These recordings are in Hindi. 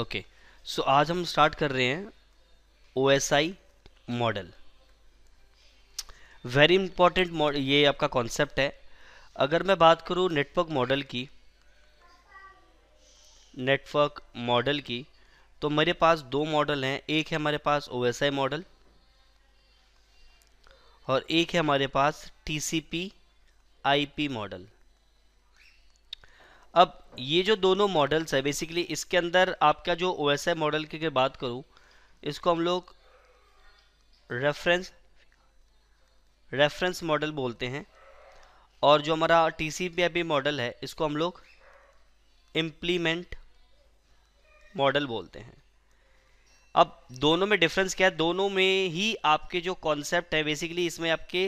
ओके सो आज हम स्टार्ट कर रहे हैं O S I model very important model ये आपका कॉन्सेप्ट है अगर मैं बात करूँ नेटवर्क मॉडल की नेटवर्क मॉडल की तो मेरे पास दो मॉडल हैं एक है हमारे पास ओ एस आई मॉडल और एक है हमारे पास T C P I P model अब ये जो दोनों मॉडल्स है बेसिकली इसके अंदर आपका जो ओ मॉडल की बात करूँ इसको हम लोग रेफरेंस रेफरेंस मॉडल बोलते हैं और जो हमारा टी सी मॉडल है इसको हम लोग इम्प्लीमेंट मॉडल बोलते हैं अब दोनों में डिफरेंस क्या है दोनों में ही आपके जो कॉन्सेप्ट है बेसिकली इसमें आपके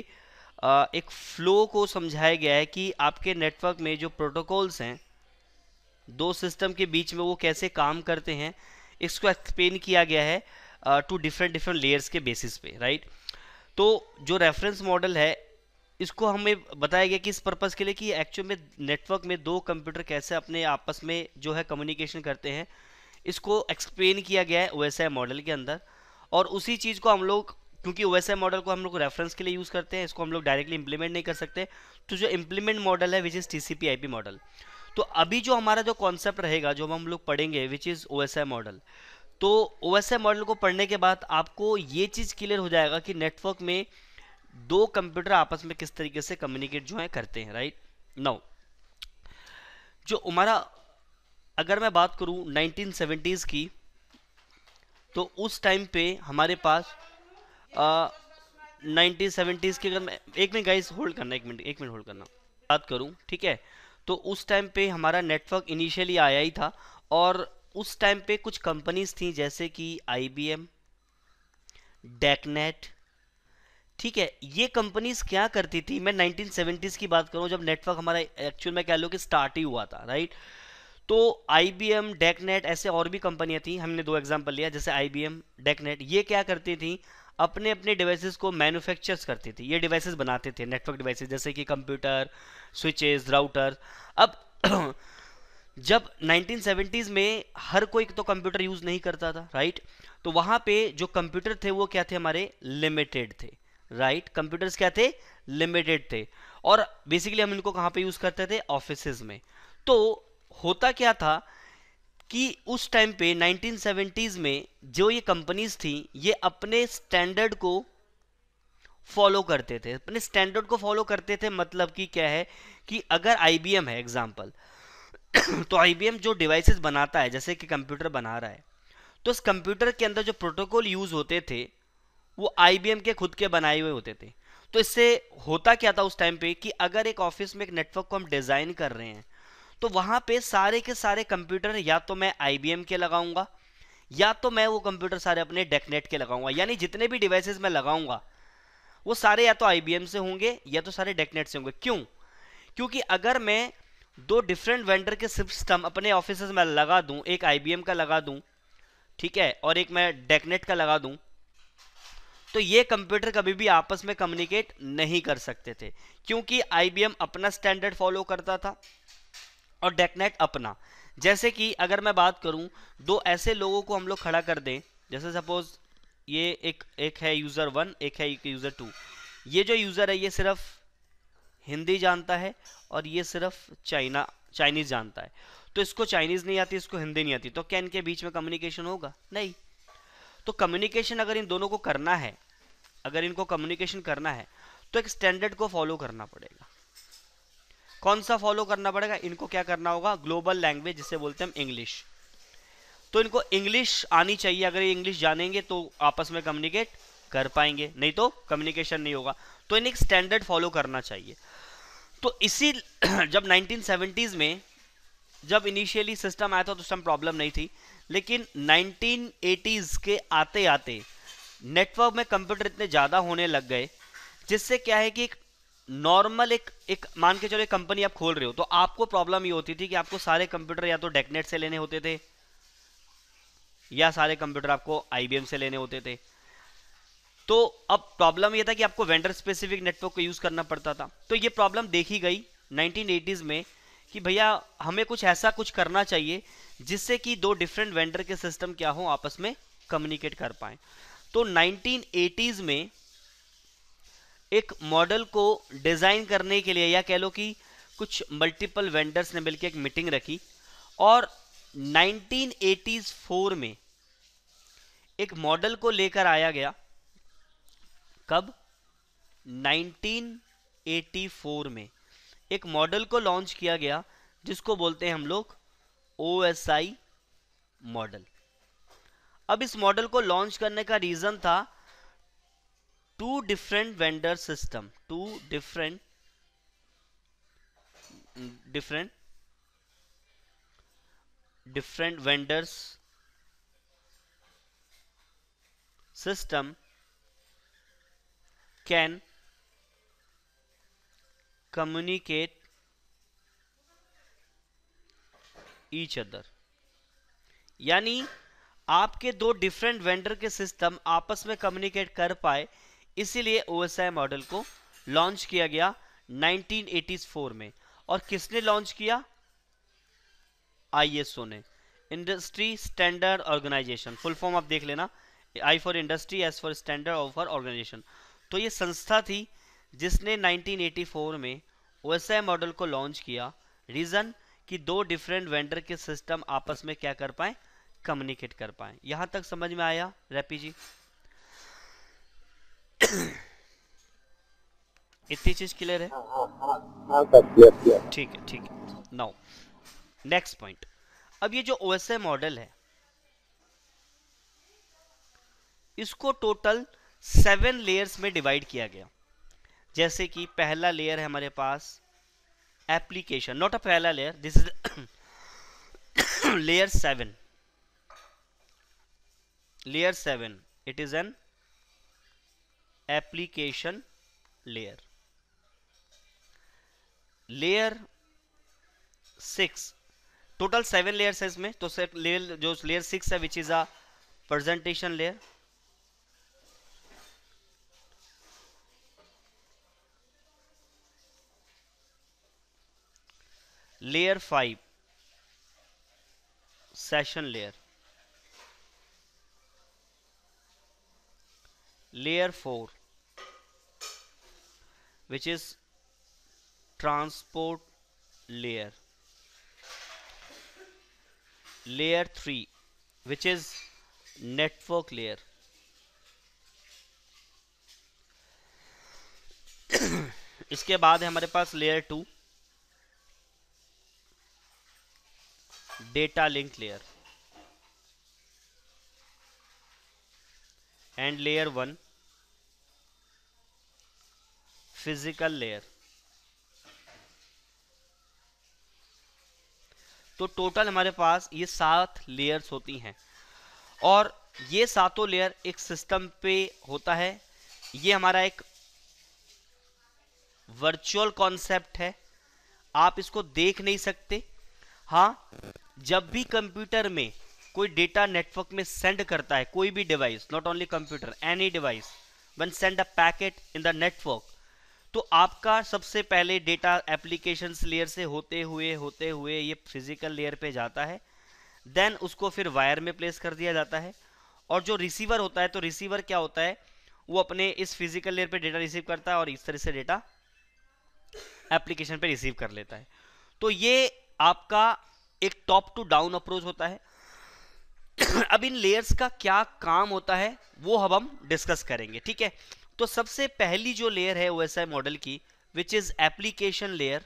एक फ्लो को समझाया गया है कि आपके नेटवर्क में जो प्रोटोकॉल्स हैं दो सिस्टम के बीच में वो कैसे काम करते हैं इसको एक्सप्लेन किया गया है टू डिफरेंट डिफरेंट लेयर्स के बेसिस पे राइट तो जो रेफरेंस मॉडल है इसको हमें बताया गया कि इस पर्पज़ के लिए कि एक्चुअल में नेटवर्क में दो कंप्यूटर कैसे अपने आपस में जो है कम्युनिकेशन करते हैं इसको एक्सप्लेन किया गया है ओ मॉडल के अंदर और उसी चीज़ को हम लोग क्योंकि ओ मॉडल को हम लोग रेफरेंस के लिए यूज़ करते हैं इसको हम लोग डायरेक्टली इंप्लीमेंट नहीं कर सकते तो जो इम्प्लीमेंट मॉडल है which is T C model तो अभी जो हमारा जो कॉन्सेप्ट रहेगा जो हम लोग पढ़ेंगे विच इज़ ओ मॉडल तो ओ मॉडल को पढ़ने के बाद आपको ये चीज़ क्लियर हो जाएगा कि नेटवर्क में दो कंप्यूटर आपस में किस तरीके से कम्युनिकेट जो है करते हैं राइट नाउ जो हमारा अगर मैं बात करूं 1970s की तो उस टाइम पे हमारे पास नाइनटीन सेवेंटीज़ की अगर मैं एक मिनट गाइस होल्ड करना एक मिनट एक मिनट होल्ड करना बात करूं ठीक है तो उस टाइम पे हमारा नेटवर्क इनिशियली आया ही था और उस टाइम पे कुछ कंपनीज थी जैसे कि आई बी एम डेकनेट ठीक है ये कंपनीज क्या करती थी मैं 1970s की बात करूँ जब नेटवर्क हमारा एक्चुअल में कह लो कि स्टार्ट ही हुआ था राइट तो आई बी एम डेकनेट ऐसे और भी कंपनियां थी हमने दो एग्जाम्पल लिया जैसे आई बी एम डेकनेट ये क्या करती थी अपने अपने डिवाइसेस को मैन्युफैक्चर करती थी ये डिवाइसेस बनाते थे नेटवर्क डिवाइसेस जैसे कि कंप्यूटर स्विचेस राउटर अब जब 1970s में हर कोई तो कंप्यूटर यूज नहीं करता था राइट तो वहां पे जो कंप्यूटर थे वो क्या थे हमारे लिमिटेड थे राइट कंप्यूटर्स क्या थे लिमिटेड थे और बेसिकली हम इनको कहां पे यूज करते थे ऑफिस में तो होता क्या था कि उस टाइम पे 1970s में जो ये कंपनीज थी ये अपने स्टैंडर्ड को फॉलो करते थे अपने स्टैंडर्ड को फॉलो करते थे मतलब कि क्या है कि अगर आई है एग्जाम्पल तो आई जो डिवाइसेस बनाता है जैसे कि कंप्यूटर बना रहा है तो उस कंप्यूटर के अंदर जो प्रोटोकॉल यूज़ होते थे वो आई के खुद के बनाए हुए होते थे तो इससे होता क्या था उस टाइम पे कि अगर एक ऑफिस में एक नेटवर्क को हम डिज़ाइन कर रहे हैं तो वहाँ पे सारे के सारे कंप्यूटर या तो मैं आई के लगाऊंगा या तो मैं वो कंप्यूटर सारे अपने डेकनेट के लगाऊंगा यानी जितने भी डिवाइसेस मैं लगाऊंगा वो सारे या तो आई से होंगे या तो सारे डेकनेट से होंगे क्यों क्योंकि अगर मैं दो डिफरेंट वेंडर के सिस्टम अपने ऑफिस में लगा दूं एक आई का लगा दूं ठीक है और एक मैं डेकनेट का लगा दूं तो ये कंप्यूटर कभी भी आपस में कम्युनिकेट नहीं कर सकते थे क्योंकि आई अपना स्टैंडर्ड फॉलो करता था और डेकनेट अपना जैसे कि अगर मैं बात करूं दो ऐसे लोगों को हम लोग खड़ा कर दें जैसे सपोज ये एक एक है यूज़र वन एक है यूज़र टू ये जो यूज़र है ये सिर्फ हिंदी जानता है और ये सिर्फ चाइना चाइनीज़ जानता है तो इसको चाइनीज़ नहीं आती इसको हिंदी नहीं आती तो क्या इनके बीच में कम्युनिकेशन होगा नहीं तो कम्युनिकेशन अगर इन दोनों को करना है अगर इनको कम्युनिकेशन करना है तो एक स्टैंडर्ड को फॉलो करना पड़ेगा कौन सा फॉलो करना पड़ेगा इनको क्या करना होगा ग्लोबल लैंग्वेज जिसे बोलते हैं हम इंग्लिश तो इनको इंग्लिश आनी चाहिए अगर ये इंग्लिश जानेंगे तो आपस में कम्युनिकेट कर पाएंगे नहीं तो कम्युनिकेशन नहीं होगा तो इन्हें एक स्टैंडर्ड फॉलो करना चाहिए तो इसी जब 1970s में जब इनिशियली सिस्टम आया था तो उस टाइम प्रॉब्लम नहीं थी लेकिन 1980s के आते आते नेटवर्क में कंप्यूटर इतने ज़्यादा होने लग गए जिससे क्या है कि एक नॉर्मल एक एक मान के चलो एक कंपनी आप खोल रहे हो तो आपको प्रॉब्लम ये होती थी कि आपको सारे कंप्यूटर या तो डेकनेट से लेने होते थे या सारे कंप्यूटर आपको आई से लेने होते थे तो अब प्रॉब्लम यह था कि आपको वेंडर स्पेसिफिक नेटवर्क को यूज़ करना पड़ता था तो ये प्रॉब्लम देखी गई 1980s में कि भैया हमें कुछ ऐसा कुछ करना चाहिए जिससे कि दो डिफरेंट वेंडर के सिस्टम क्या हो आपस में कम्युनिकेट कर पाए तो 1980s में एक मॉडल को डिज़ाइन करने के लिए या कह लो कि कुछ मल्टीपल वेंडर्स ने मिलकर एक मीटिंग रखी और 1984 में एक मॉडल को लेकर आया गया कब 1984 में एक मॉडल को लॉन्च किया गया जिसको बोलते हैं हम लोग ओ एस आई मॉडल अब इस मॉडल को लॉन्च करने का रीजन था two different vendor system two different different different vendors system can communicate each other यानी आपके दो डिफरेंट वेंडर के सिस्टम आपस में कम्युनिकेट कर पाए इसीलिए ओ मॉडल को लॉन्च किया गया 1984 में और किसने लॉन्च किया आईएसओ ने industry standard organisation full form आप देख लेना I for industry S for standard of for organisation तो ये संस्था थी जिसने 1984 में ओ मॉडल को लॉन्च किया रीज़न कि दो डिफरेंट वेंडर के सिस्टम आपस में क्या कर पाए कम्युनिकेट कर पाए यहां तक समझ में आया रेपी जी इतनी चीज क्लियर है ठीक है ठीक है नौ नेक्स्ट पॉइंट अब ये जो ओ मॉडल है इसको टोटल सेवन लेयर्स में डिवाइड किया गया जैसे कि पहला लेयर है हमारे पास एप्लीकेशन नॉट अ पहला layer this is layer seven layer seven it is an application layer layer six total seven layers है इसमें तो लेयर जो लेयर सिक्स है which is a presentation layer layer five session layer layer four which is transport layer layer 3 which is network layer इसके बाद है हमारे पास layer two data link layer and layer one physical layer तो टोटल हमारे पास ये सात लेयर्स होती हैं और ये सातों लेयर एक सिस्टम पे होता है ये हमारा एक वर्चुअल कॉन्सेप्ट है आप इसको देख नहीं सकते हाँ जब भी कंप्यूटर में कोई डेटा नेटवर्क में सेंड करता है कोई भी device not only computer any device one send a packet in the network तो आपका सबसे पहले डेटा एप्लीकेशन लेयर से होते हुए होते हुए ये फिजिकल लेयर पे जाता है देन उसको फिर वायर में प्लेस कर दिया जाता है और जो रिसीवर होता है तो रिसीवर क्या होता है वो अपने इस फिजिकल लेयर पे डेटा रिसीव करता है और इस तरह से डेटा एप्लीकेशन पे रिसीव कर लेता है तो ये आपका एक टॉप टू डाउन अप्रोच होता है अब इन लेयर्स का क्या काम होता है वो अब हम डिस्कस करेंगे ठीक है तो सबसे पहली जो लेयर है ओ मॉडल की which is application layer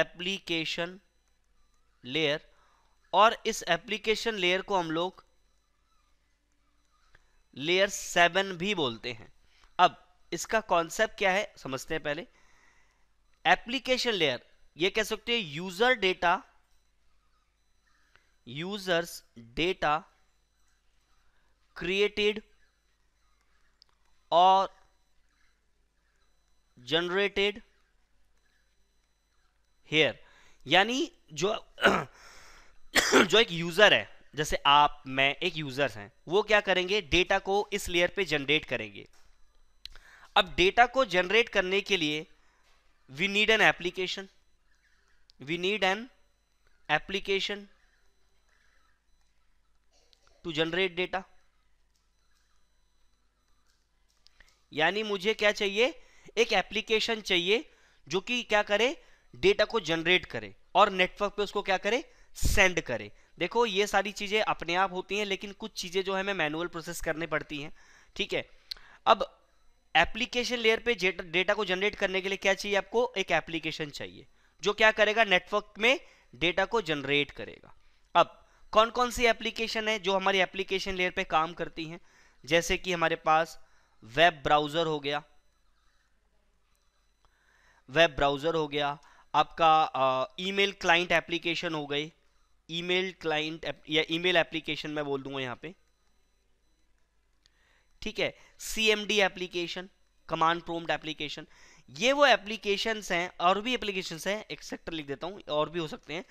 application layer और इस एप्लीकेशन लेयर को हम लोग लेयर सेवन भी बोलते हैं अब इसका कॉन्सेप्ट क्या है समझते हैं पहले एप्लीकेशन लेयर ये कह सकते हैं user data users data created or generated here यानी जो जो एक यूजर है जैसे आप मैं एक यूजर हैं वो क्या करेंगे डेटा को इस लेयर पे जनरेट करेंगे अब डेटा को जनरेट करने के लिए we need an application we need an application to generate data यानी मुझे क्या चाहिए एक एप्लीकेशन चाहिए जो कि क्या करे डेटा को जनरेट करे और नेटवर्क पे उसको क्या करे सेंड करे देखो ये सारी चीज़ें अपने आप होती हैं लेकिन कुछ चीज़ें जो हमें मैनुअल प्रोसेस करनी पड़ती हैं ठीक है अब एप्लीकेशन लेयर पे डेटा को जनरेट करने के लिए क्या चाहिए आपको एक एप्लीकेशन चाहिए जो क्या करेगा नेटवर्क में डेटा को जनरेट करेगा अब कौन कौन सी एप्लीकेशन है जो हमारी एप्लीकेशन लेयर पे काम करती हैं जैसे कि हमारे पास वेब ब्राउजर हो गया वेब ब्राउजर हो गया आपका ईमेल क्लाइंट एप्लीकेशन हो गए ईमेल क्लाइंट या ईमेल एप्लीकेशन मैं बोल दूंगा यहां पे ठीक है CMD application command prompt application ये वो एप्लीकेशन हैं और भी एप्लीकेशन हैं एक्सेक्टर लिख देता हूं और भी हो सकते हैं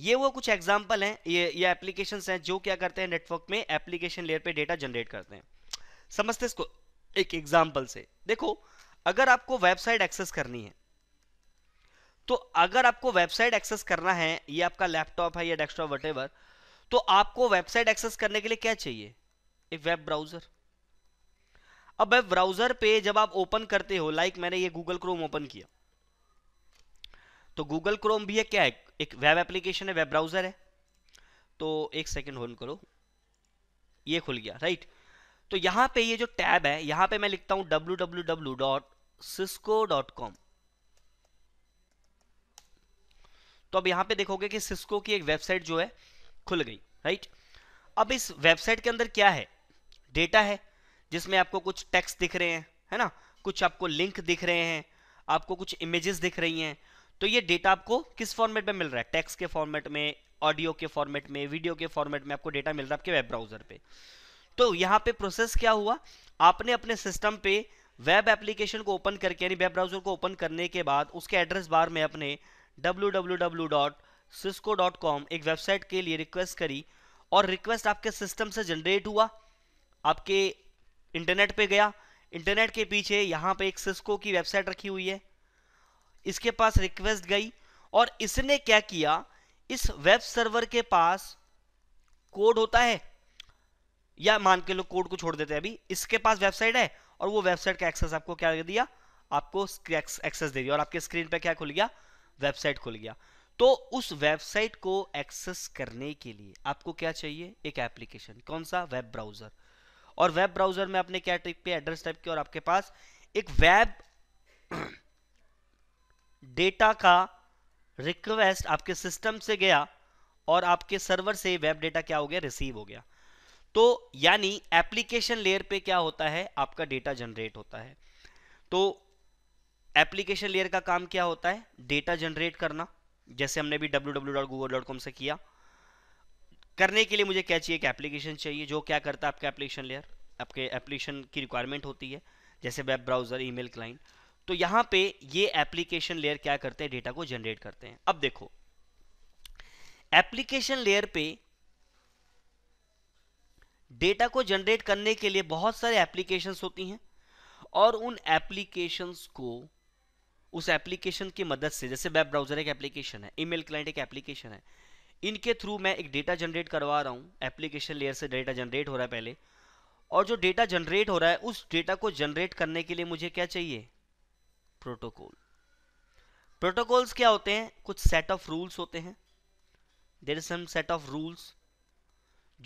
ये वो कुछ एग्जाम्पल हैं ये ये एप्लीकेशन हैं जो क्या करते हैं नेटवर्क में एप्लीकेशन लेयर पे डेटा जनरेट करते हैं समझते इसको एक एग्जाम्पल से देखो अगर आपको वेबसाइट एक्सेस करनी है तो अगर आपको वेबसाइट एक्सेस करना है ये आपका लैपटॉप है या डेस्कटॉप वट तो आपको वेबसाइट एक्सेस करने के लिए क्या चाहिए एक वेब ब्राउजर अब वेब ब्राउजर पे जब आप ओपन करते हो लाइक मैंने ये गूगल क्रोम ओपन किया तो गूगल क्रोम भी है क्या है एक वेब एप्लीकेशन है वेब ब्राउजर है तो एक सेकेंड होल्ड करो ये खुल गया राइट right? तो यहां पे ये जो टैब है यहां पे मैं लिखता हूं www.cisco.com तो अब यहां पे देखोगे कि सिस्को की एक वेबसाइट जो है खुल गई राइट अब इस वेबसाइट के अंदर क्या है डेटा है जिसमें आपको कुछ टेक्स्ट दिख रहे हैं है ना कुछ आपको लिंक दिख रहे हैं आपको कुछ इमेजेस दिख रही हैं तो ये डेटा आपको किस फॉर्मेट में मिल रहा है टेक्स्ट के फॉर्मेट में ऑडियो के फॉर्मेट में वीडियो के फॉर्मेट में आपको डेटा मिल रहा है आपके वेब ब्राउजर पे तो यहाँ पे प्रोसेस क्या हुआ आपने अपने सिस्टम पे वेब एप्लीकेशन को ओपन करके यानी वेब ब्राउजर को ओपन करने के बाद उसके एड्रेस बार में अपने www.cisco.com एक वेबसाइट के लिए रिक्वेस्ट करी और रिक्वेस्ट आपके सिस्टम से जनरेट हुआ आपके इंटरनेट पे गया इंटरनेट के पीछे यहाँ पे एक सिस्को की वेबसाइट रखी हुई है इसके पास रिक्वेस्ट गई और इसने क्या किया इस वेब सर्वर के पास कोड होता है या मान के लोग कोड को छोड़ देते हैं अभी इसके पास वेबसाइट है और वो वेबसाइट का एक्सेस आपको क्या दे दिया आपको एक्सेस दे दिया और आपके स्क्रीन पर क्या खुल गया वेबसाइट खुल गया तो उस वेबसाइट को एक्सेस करने के लिए आपको क्या चाहिए एक एप्लीकेशन कौन सा वेब ब्राउजर और वेब ब्राउजर में आपने क्या टाइप किया एड्रेस टाइप के और आपके पास एक वेब डेटा का रिक्वेस्ट आपके सिस्टम से गया और आपके सर्वर से वेब डेटा क्या हो गया रिसीव हो गया तो यानी एप्लीकेशन लेयर पे क्या होता है आपका डेटा जनरेट होता है तो एप्लीकेशन लेयर का काम क्या होता है डेटा जनरेट करना जैसे हमने भी www.google.com से किया करने के लिए मुझे क्या चाहिए एक एप्लीकेशन चाहिए जो क्या करता है आपका एप्लीकेशन लेयर आपके एप्लीकेशन की रिक्वायरमेंट होती है जैसे वेब ब्राउजर ईमेल क्लाइंट तो यहां पे ये एप्लीकेशन लेयर क्या करते हैं डेटा को जनरेट करते हैं अब देखो एप्लीकेशन लेयर पे डेटा को जनरेट करने के लिए बहुत सारे एप्लीकेशंस होती हैं और उन एप्लीकेशंस को उस एप्लीकेशन की मदद से जैसे वेब ब्राउजर एक एप्लीकेशन है ईमेल क्लाइंट एक एप्लीकेशन है इनके थ्रू मैं एक डेटा जनरेट करवा रहा हूँ एप्लीकेशन लेयर से डेटा जनरेट हो रहा है पहले और जो डेटा जनरेट हो रहा है उस डेटा को जनरेट करने के लिए मुझे क्या चाहिए प्रोटोकॉल प्रोटोकॉल्स क्या होते हैं कुछ सेट ऑफ रूल्स होते हैं there is some set of rules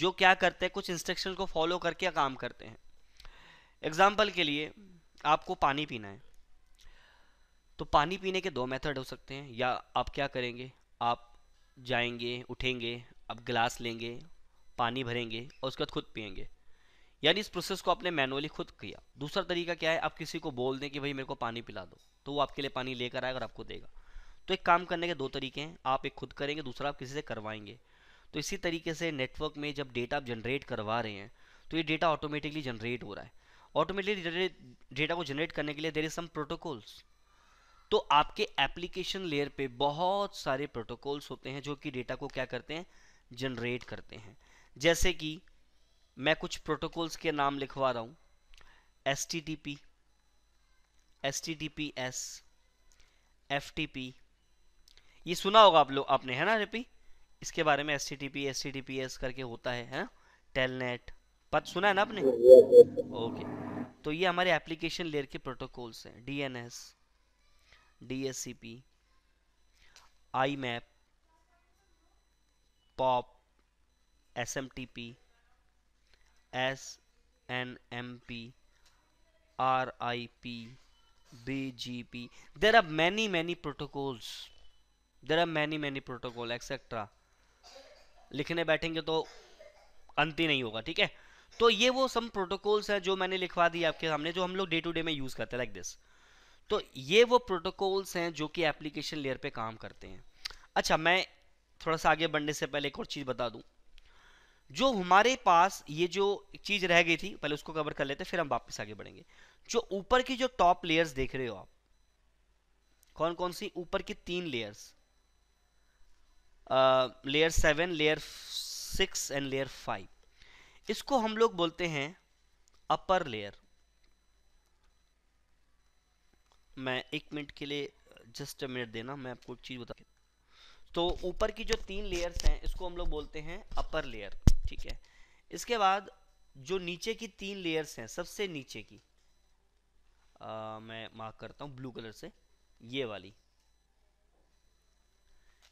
जो क्या करते हैं कुछ इंस्ट्रक्शन को फॉलो करके काम करते हैं एग्जाम्पल के लिए आपको पानी पीना है तो पानी पीने के दो मेथड हो सकते हैं या आप क्या करेंगे आप जाएंगे उठेंगे आप गिलास लेंगे पानी भरेंगे और उसके बाद खुद पियेंगे यानी इस प्रोसेस को आपने मैनुअली खुद किया दूसरा तरीका क्या है आप किसी को बोल दें कि भाई मेरे को पानी पिला दो तो वो आपके लिए पानी लेकर आएगा और आपको देगा तो एक काम करने के दो तरीके हैं आप एक खुद करेंगे दूसरा आप किसी से करवाएंगे तो इसी तरीके से नेटवर्क में जब डेटा आप जनरेट करवा रहे हैं तो ये डेटा ऑटोमेटिकली जनरेट हो रहा है ऑटोमेटिकली डेटा को जनरेट करने के लिए देर इज सम प्रोटोकॉल्स तो आपके एप्लीकेशन लेयर पे बहुत सारे प्रोटोकॉल्स होते हैं जो कि डेटा को क्या करते हैं जनरेट करते हैं जैसे कि मैं कुछ प्रोटोकॉल्स के नाम लिखवा रहा हूँ S T T P S T T P S F T P ये सुना होगा आप लोग आपने है ना रेपी इसके बारे में एस टी करके होता है है टेलनेट पता सुना है ना आपने ओके तो ये हमारे एप्लीकेशन लेयर के प्रोटोकॉल्स हैं DNS DSCP map POP SMTP S N M P R I P BGP. There are many many protocols there are many many protocol etcetera लिखने बैठेंगे तो अंत ही नहीं होगा ठीक है तो ये वो सम प्रोटोकॉल्स हैं जो मैंने लिखवा दिए आपके सामने जो हम लोग डे टू डे में यूज़ करते हैं लाइक दिस तो ये वो प्रोटोकॉल्स हैं जो कि एप्लीकेशन लेयर पे काम करते हैं अच्छा मैं थोड़ा सा आगे बढ़ने से पहले एक और चीज़ बता दूं जो हमारे पास ये जो चीज़ रह गई थी पहले उसको कवर कर लेते फिर हम वापस आगे बढ़ेंगे जो ऊपर की जो टॉप लेयर्स देख रहे हो आप कौन कौन सी ऊपर की तीन layers layer seven layer six and layer five इसको हम लोग बोलते हैं अपर लेयर मैं एक मिनट के लिए जस्ट मिनट देना मैं आपको एक चीज़ बता तो ऊपर की जो तीन लेयर्स हैं इसको हम लोग बोलते हैं अपर लेयर ठीक है इसके बाद जो नीचे की तीन लेयर्स हैं सबसे नीचे की आ, मैं मार्क करता हूँ ब्लू कलर से ये वाली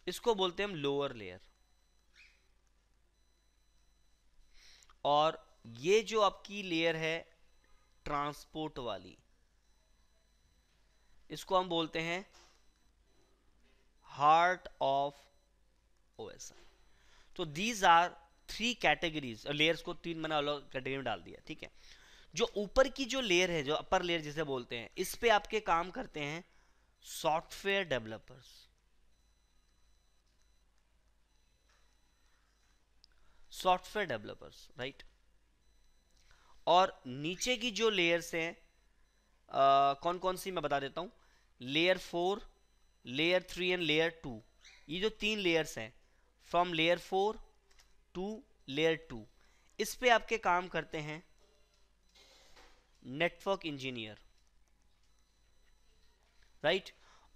इसको बोलते हैं हम लोअर लेयर और ये जो आपकी लेयर है ट्रांसपोर्ट वाली इसको हम बोलते हैं हार्ट ऑफ ओएसआई तो these are three categories layers को तीन मैंने अलग कैटेगरी में डाल दिया ठीक है जो ऊपर की जो लेयर है जो अपर लेयर जिसे बोलते हैं इस पे आपके काम करते हैं software developers software developers right और नीचे की जो लेयर्स हैं कौन कौन सी मैं बता देता हूँ layer four layer three and layer two ये जो तीन लेयर्स हैं from layer four to layer two इस पे आपके काम करते हैं नेटवर्क इंजीनियर राइट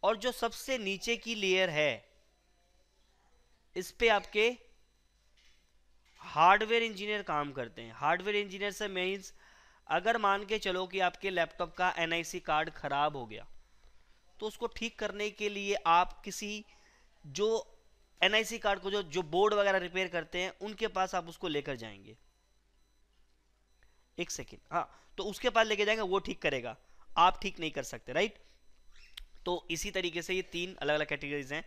और जो सबसे नीचे की लेयर है इस पे आपके हार्डवेयर इंजीनियर काम करते हैं हार्डवेयर इंजीनियर से मीन्स अगर मान के चलो कि आपके लैपटॉप का एन कार्ड ख़राब हो गया तो उसको ठीक करने के लिए आप किसी जो एन कार्ड को जो जो बोर्ड वगैरह रिपेयर करते हैं उनके पास आप उसको लेकर जाएंगे एक सेकेंड हाँ तो उसके पास लेके जाएंगे वो ठीक करेगा आप ठीक नहीं कर सकते राइट तो इसी तरीके से ये तीन अलग अलग कैटेगरीज हैं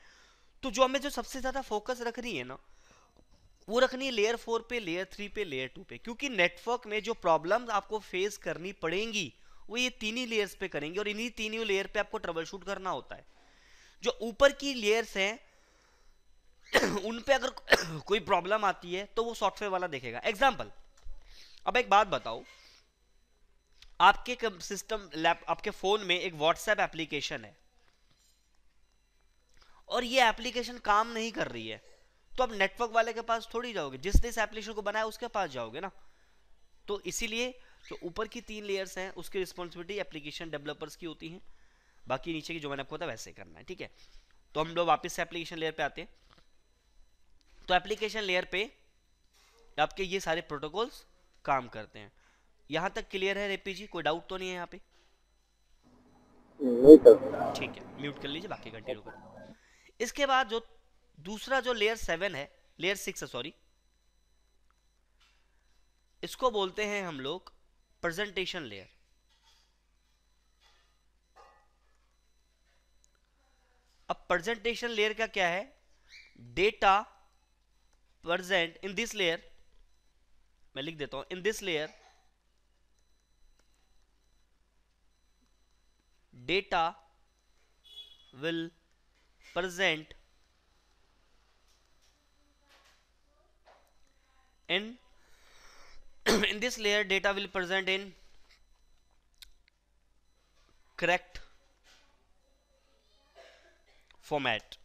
तो जो हमें जो सबसे ज़्यादा फोकस रख रही है ना वो रखनी है लेयर फोर पे लेयर थ्री पे लेयर टू पे क्योंकि नेटवर्क में जो प्रॉब्लम आपको फेस करनी पड़ेंगी वो ये तीन ही लेयर्स पे करेंगे और इन्हीं तीन ही लेयर पे आपको ट्रबल शूट करना होता है जो ऊपर की लेयर्स हैं उन पे अगर कोई प्रॉब्लम आती है तो वो सॉफ्टवेयर वाला देखेगा एग्जाम्पल अब एक बात बताओ आपके सिस्टम लैप आपके फोन में एक व्हाट्सएप एप्लीकेशन है और ये एप्लीकेशन काम नहीं कर रही है तो आप नेटवर्क वाले के पास थोड़ी जाओगे जिसने इस एप्लीकेशन को बनाया उसके पास जाओगे ना तो इसीलिए जो ऊपर की तीन लेयर्स हैं उसकी रिस्पॉन्सिबिलिटी एप्लीकेशन डेवलपर्स की होती है बाकी नीचे की जो मैंने आपको था वैसे करना है ठीक है तो हम लोग वापस से एप्लीकेशन लेयर पे आते हैं तो एप्लीकेशन लेयर पे आपके ये सारे प्रोटोकॉल्स काम करते हैं यहां तक क्लियर है रेपी जी कोई डाउट तो नहीं है यहाँ पे ठीक है म्यूट कर लीजिए बाकी कंटिन्यू करो इसके बाद जो दूसरा जो लेयर सेवन है लेयर सिक्स है सॉरी इसको बोलते हैं हम लोग प्रेजेंटेशन लेयर अब प्रेजेंटेशन लेयर का क्या है data present in this layer मैं लिख देता हूं in this layer data will present in in this layer data will present in correct format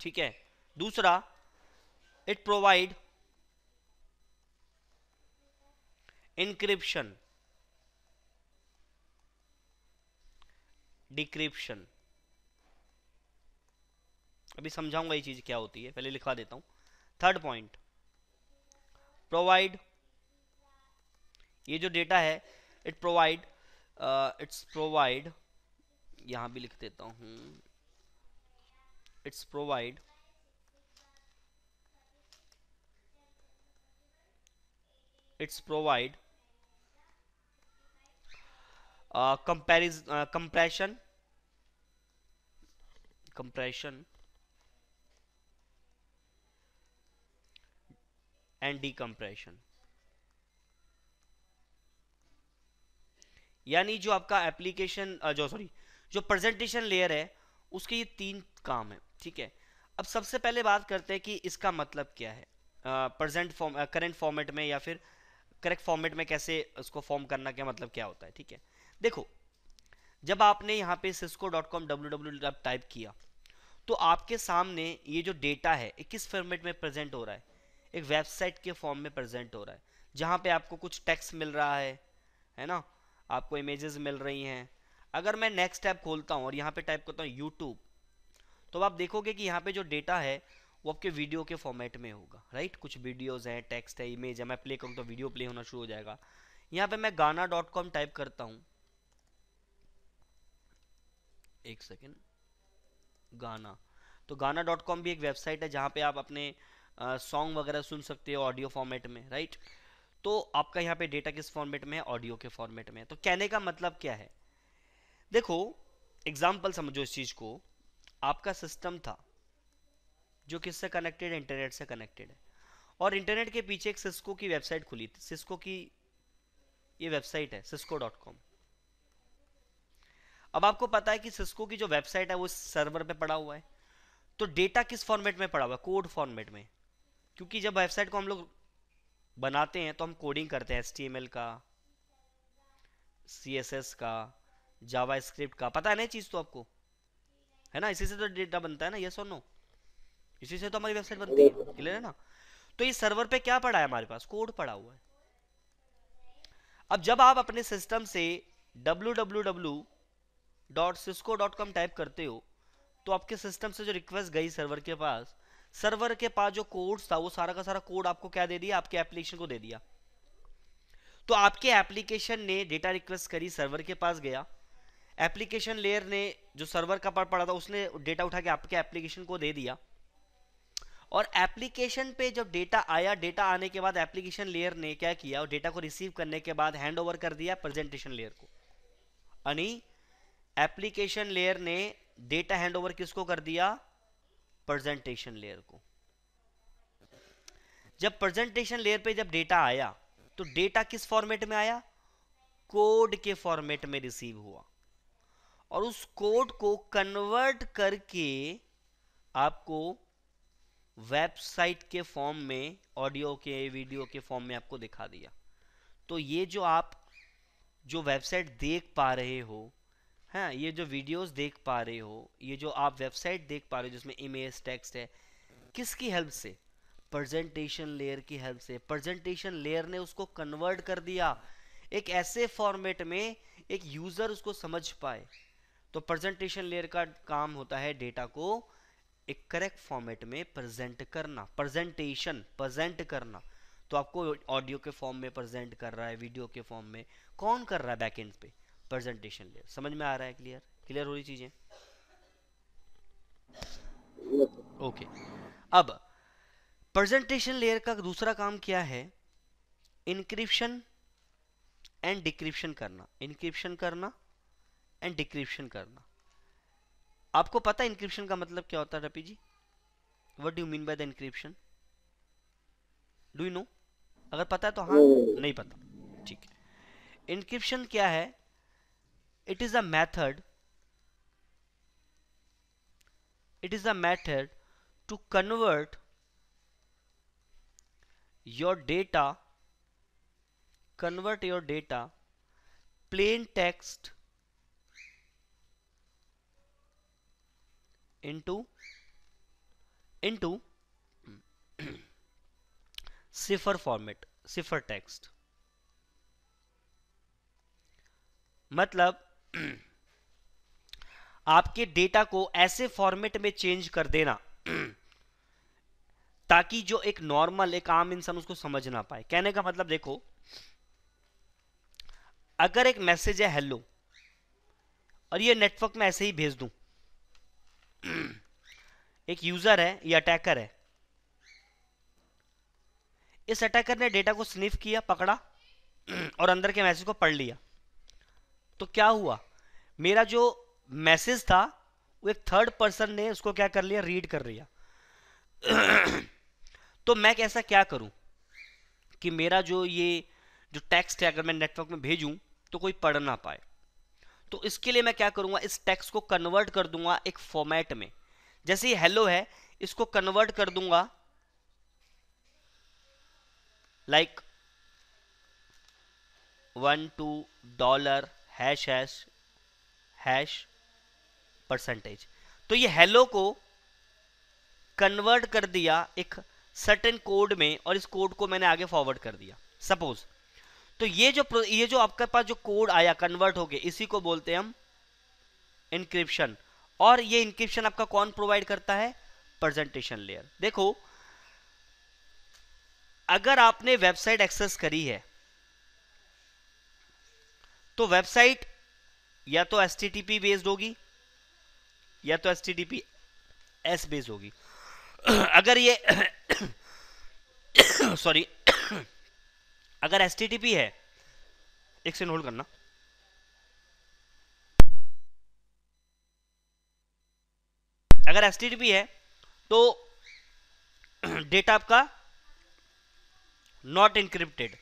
ठीक है दूसरा इट प्रोवाइड इंक्रिप्शन डिक्रिप्शन अभी समझाऊंगा ये चीज़ क्या होती है पहले लिखवा देता हूं थर्ड पॉइंट प्रोवाइड ये जो डेटा है इट प्रोवाइड इट्स प्रोवाइड यहां भी लिख देता हूं it's provide it's provide comparison compression compression and decompression यानी जो आपका एप्लीकेशन जो सॉरी जो प्रेजेंटेशन लेयर है उसके ये तीन काम है ठीक है अब सबसे पहले बात करते हैं कि इसका मतलब क्या है प्रेजेंट फॉर्म करेंट फॉर्मेट में या फिर करेक्ट फॉर्मेट में कैसे उसको फॉर्म करना क्या मतलब क्या होता है ठीक है देखो जब आपने यहाँ पे Cisco dot com W W type किया तो आपके सामने ये जो डेटा है किस फॉर्मेट में प्रेजेंट हो रहा है एक वेबसाइट के फॉर्म में प्रेजेंट हो रहा है जहाँ पे आपको कुछ टेक्स्ट मिल रहा है है ना आपको इमेजेस मिल रही हैं अगर मैं नेक्स्ट टैब खोलता हूँ और यहाँ पे टाइप करता हूँ यूट्यूब तो आप देखोगे कि यहाँ पे जो डेटा है वो आपके वीडियो के फॉर्मेट में होगा राइट कुछ वीडियोज़ हैं टेक्स्ट है इमेज है मैं प्ले करूँ तो वीडियो प्ले होना शुरू हो जाएगा यहाँ पे मैं गाना डॉट कॉम टाइप करता हूँ एक सेकेंड गाना तो गाना डॉट कॉम भी एक वेबसाइट है जहाँ पे आप अपने सॉन्ग वगैरह सुन सकते हो ऑडियो फॉर्मेट में राइट तो आपका यहाँ पे डेटा किस फॉर्मेट में है ऑडियो के फॉर्मेट में है तो कहने का मतलब क्या है देखो एग्जाम्पल समझो इस चीज़ को आपका सिस्टम था जो किससे कनेक्टेड है इंटरनेट से कनेक्टेड है और इंटरनेट के पीछे एक सिस्को की वेबसाइट खुली थी सिस्को की ये वेबसाइट है सिस्को डॉट कॉम अब आपको पता है कि सिस्को की जो वेबसाइट है वो सर्वर पे पड़ा हुआ है तो डेटा किस फॉर्मेट में पड़ा हुआ है कोड फॉर्मेट में क्योंकि जब वेबसाइट को हम लोग बनाते हैं तो हम कोडिंग करते हैं एच का सी का जावा का पता है ना चीज़ तो आपको है ना इसी से तो डेटा बनता है ना ये सो नो इसी से तो हमारी वेबसाइट बनती है क्लियर है ना तो ये सर्वर पे क्या पड़ा है हमारे पास कोड पड़ा हुआ है अब जब आप अपने सिस्टम से www.cisco.com टाइप करते हो तो आपके सिस्टम से जो रिक्वेस्ट गई सर्वर के पास सर्वर के पास जो कोड था वो सारा का सारा कोड आपको क्या दे दिया आपके एप्लीकेशन को दे दिया तो आपके एप्लीकेशन ने डेटा रिक्वेस्ट करी सर्वर के पास गया एप्लीकेशन लेयर ने जो सर्वर का पार्ट पड़ा था उसने डेटा उठा के आपके एप्लीकेशन को दे दिया और एप्लीकेशन पे जब डेटा आया डेटा आने के बाद एप्लीकेशन लेयर ने क्या किया और डेटा को रिसीव करने के बाद हैंड ओवर कर दिया प्रेजेंटेशन लेयर को यानी एप्लीकेशन लेयर ने डेटा हैंड ओवर किसको कर दिया प्रेजेंटेशन लेयर को जब प्रेजेंटेशन लेयर पे जब डेटा आया तो डेटा किस फॉर्मेट में आया कोड के फॉर्मेट में रिसीव हुआ और उस कोड को कन्वर्ट करके आपको वेबसाइट के फॉर्म में ऑडियो के वीडियो के फॉर्म में आपको दिखा दिया तो ये जो आप जो वेबसाइट देख पा रहे हो हैं हाँ, ये जो वीडियोस देख पा रहे हो ये जो आप वेबसाइट देख पा रहे हो जिसमें इमेज टेक्स्ट है किसकी हेल्प से प्रेजेंटेशन लेयर की हेल्प से प्रेजेंटेशन लेयर ने उसको कन्वर्ट कर दिया एक ऐसे फॉर्मेट में एक यूज़र उसको समझ पाए तो प्रेजेंटेशन लेयर का काम होता है डेटा को एक करेक्ट फॉर्मेट में प्रेजेंट करना प्रेजेंटेशन प्रेजेंट करना तो आपको ऑडियो के फॉर्म में प्रेजेंट कर रहा है वीडियो के फॉर्म में कौन कर रहा है बैकएंड पे प्रेजेंटेशन लेयर समझ में आ रहा है क्लियर क्लियर हो रही चीजें ओके अब प्रेजेंटेशन लेयर का दूसरा काम क्या है इनक्रिप्शन एंड डिक्रिप्शन करना इनक्रिप्शन करना एंड डिक्रिप्शन करना आपको पता है इनक्रिप्शन का मतलब क्या होता है रपी जी what do mean by the encryption do you know अगर पता है तो हाँ, हाँ। नहीं पता ठीक है इनक्रिप्शन क्या है it is a method it is a method to convert your data convert your data plain text into into cipher format cipher text मतलब आपके डेटा को ऐसे फॉर्मेट में चेंज कर देना ताकि जो एक नॉर्मल एक आम इंसान उसको समझ ना पाए कहने का मतलब देखो अगर एक मैसेज है हेलो और ये नेटवर्क में ऐसे ही भेज दूं एक यूजर है या अटैकर है इस अटैकर ने डेटा को स्निफ किया पकड़ा और अंदर के मैसेज को पढ़ लिया तो क्या हुआ मेरा जो मैसेज था वो एक थर्ड पर्सन ने उसको क्या कर लिया रीड कर लिया तो मैं कैसा क्या करूं कि मेरा जो ये जो टेक्स्ट है अगर मैं नेटवर्क में भेजूं तो कोई पढ़ ना पाए तो इसके लिए मैं क्या करूंगा इस टेक्स्ट को कन्वर्ट कर दूंगा एक फॉर्मेट में जैसे ये हेलो है इसको कन्वर्ट कर दूंगा like one two dollar hash hash hash percentage तो ये हेलो को कन्वर्ट कर दिया एक सर्टेन कोड में और इस कोड को मैंने आगे फॉरवर्ड कर दिया सपोज तो ये जो ये जो आपके पास जो कोड आया कन्वर्ट हो गया इसी को बोलते हैं हम इनक्रिप्शन और ये इनक्रिप्शन आपका कौन प्रोवाइड करता है प्रेजेंटेशन लेयर देखो अगर आपने वेबसाइट एक्सेस करी है तो वेबसाइट या तो एस बेस्ड होगी या तो एस टी एस बेस्ड होगी अगर ये सॉरी अगर एस है एक से होल्ड करना अगर एस है तो डेटा आपका नॉट इंक्रिप्टेड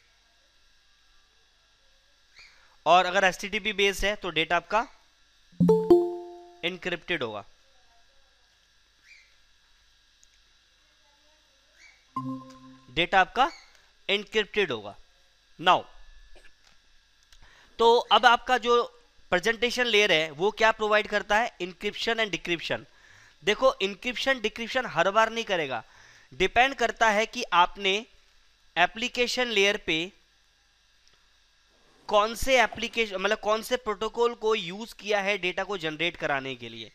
और अगर एस बेस्ड है तो डेटा आपका इनक्रिप्टेड होगा डेटा आपका इनक्रिप्टेड होगा नाउ तो अब आपका जो प्रेजेंटेशन लेयर है वो क्या प्रोवाइड करता है इंक्रिप्शन एंड डिक्रिप्शन देखो इंक्रिप्शन डिक्रिप्शन हर बार नहीं करेगा डिपेंड करता है कि आपने एप्लीकेशन लेयर पे कौन से एप्लीकेशन मतलब कौन से प्रोटोकॉल को यूज किया है डेटा को जनरेट कराने के लिए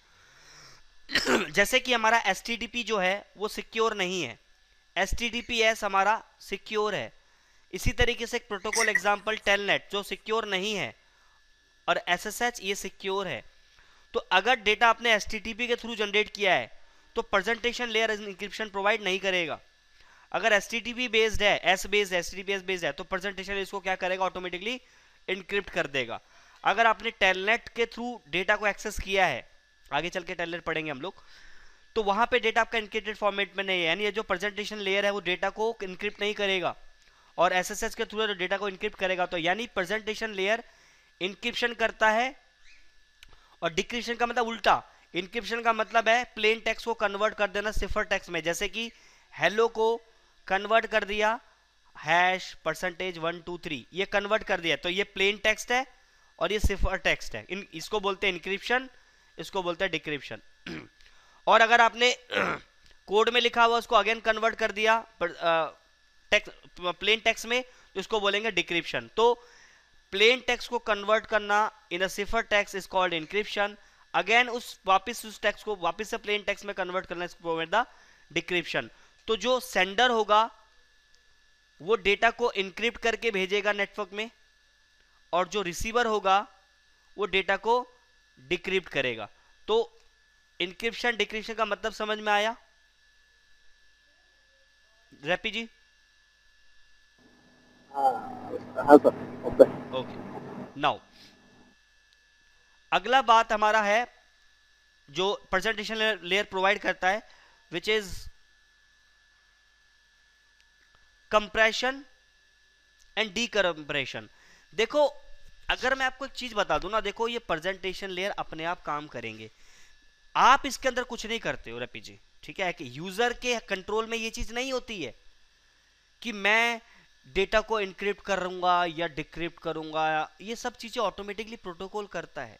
जैसे कि हमारा एस जो है वो सिक्योर नहीं है एस हमारा सिक्योर है इसी तरीके से एक प्रोटोकॉल एग्जाम्पल टेलनेट जो सिक्योर नहीं है और एस ये सिक्योर है तो अगर डेटा आपने एस के थ्रू जनरेट किया है तो प्रेजेंटेशन लेयर इंक्रिप्शन प्रोवाइड नहीं करेगा अगर एस बेस्ड है एस बेस्ड एस बेस्ड है तो प्रेजेंटेशन इसको क्या करेगा ऑटोमेटिकली इनक्रिप्ट कर देगा अगर आपने टेलनेट के थ्रू डेटा को एक्सेस किया है आगे चल के टेलनेट पढ़ेंगे हम लोग तो वहाँ पे डेटा आपका इनक्रिप्टेड फॉर्मेट में नहीं है यानी ये जो प्रेजेंटेशन लेयर है वो डेटा को इनक्रिप्ट नहीं करेगा और एसएसएस के थ्रू जो तो डेटा को इनक्रिप्ट करेगा तो यानी प्रेजेंटेशन लेयर इनक्रिप्शन करता है और डिक्रिप्शन का मतलब उल्टा इनक्रिप्शन का मतलब है प्लेन टेक्स्ट को कन्वर्ट कर देना सिफर टेक्स्ट में जैसे कि हेलो को कन्वर्ट कर दिया hash percentage one two three ये कन्वर्ट कर दिया तो ये प्लेन टेक्स्ट है और ये सिफर टेक्स्ट है इन इसको बोलते हैं इंक्रिप्शन इसको बोलते हैं डिक्रिप्शन और अगर आपने कोड में लिखा हुआ उसको अगेन कन्वर्ट कर दिया प्लेन टेक्स में तो इसको बोलेंगे डिक्रिप्शन तो प्लेन टेक्स को कन्वर्ट करना in cipher text is called encryption again उस वापिस उस टेक्स को वापिस से प्लेन टेक्स में कन्वर्ट करना डिक्रिप्शन तो जो सेंडर होगा वो डेटा को इनक्रिप्ट करके भेजेगा नेटवर्क में और जो रिसीवर होगा वो डेटा को डिक्रिप्ट करेगा तो इंक्रिप्शन डिक्रिप्शन का मतलब समझ में आया रैपी जी हाँ, हाँ, ओके नाउ अगला बात हमारा है जो प्रेजेंटेशन लेयर प्रोवाइड करता है which is compression and decompression देखो अगर मैं आपको एक चीज बता दू ना देखो ये प्रेजेंटेशन लेयर अपने आप काम करेंगे आप इसके अंदर कुछ नहीं करते हो रपी जी ठीक है कि यूजर के कंट्रोल में ये चीज नहीं होती है कि मैं डेटा को इनक्रिप्ट करूंगा या डिक्रिप्ट करूंगा ये सब चीजें ऑटोमेटिकली प्रोटोकॉल करता है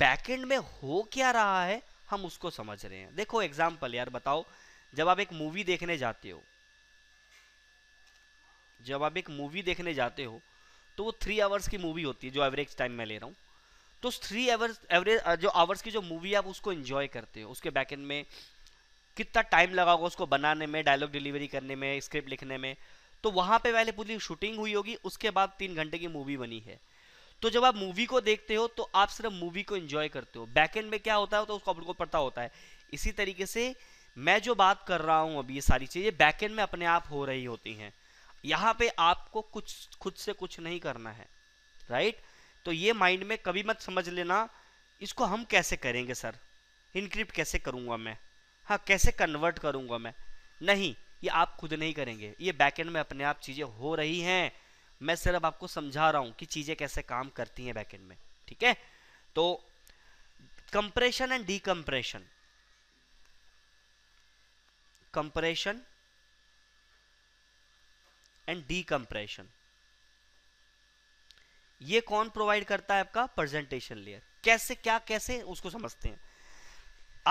बैकएंड में हो क्या रहा है हम उसको समझ रहे हैं देखो एग्जाम्पल यार बताओ जब आप एक मूवी देखने जाते हो जब आप एक मूवी देखने जाते हो तो वो थ्री आवर्स की मूवी होती है जो एवरेज टाइम मैं ले रहा हूँ तो थ्री आवर्स एवरेज जो आवर्स की जो मूवी आप उसको इन्जॉय करते हो उसके बैक एंड में कितना टाइम लगा होगा उसको बनाने में डायलॉग डिलीवरी करने में स्क्रिप्ट लिखने में तो वहाँ पे पहले पूरी शूटिंग हुई होगी उसके बाद तीन घंटे की मूवी बनी है तो जब आप मूवी को देखते हो तो आप सिर्फ मूवी को इन्जॉय करते हो बैक एंड में क्या होता है तो उसको आपको पता होता है इसी तरीके से मैं जो बात कर रहा हूँ अभी ये सारी चीज़ें बैक एंड में अपने आप हो रही होती हैं यहां पे आपको कुछ खुद से कुछ नहीं करना है राइट तो ये माइंड में कभी मत समझ लेना इसको हम कैसे करेंगे सर इनक्रिप्ट कैसे करूंगा मैं हाँ कैसे कन्वर्ट करूंगा मैं नहीं ये आप खुद नहीं करेंगे ये बैकेंड में अपने आप चीज़ें हो रही हैं मैं सिर्फ आपको समझा रहा हूं कि चीज़ें कैसे काम करती हैं बैकेंड में ठीक है तो compression and compression compression and compression ये कौन प्रोवाइड करता है आपका प्रेजेंटेशन लेयर कैसे क्या कैसे उसको समझते हैं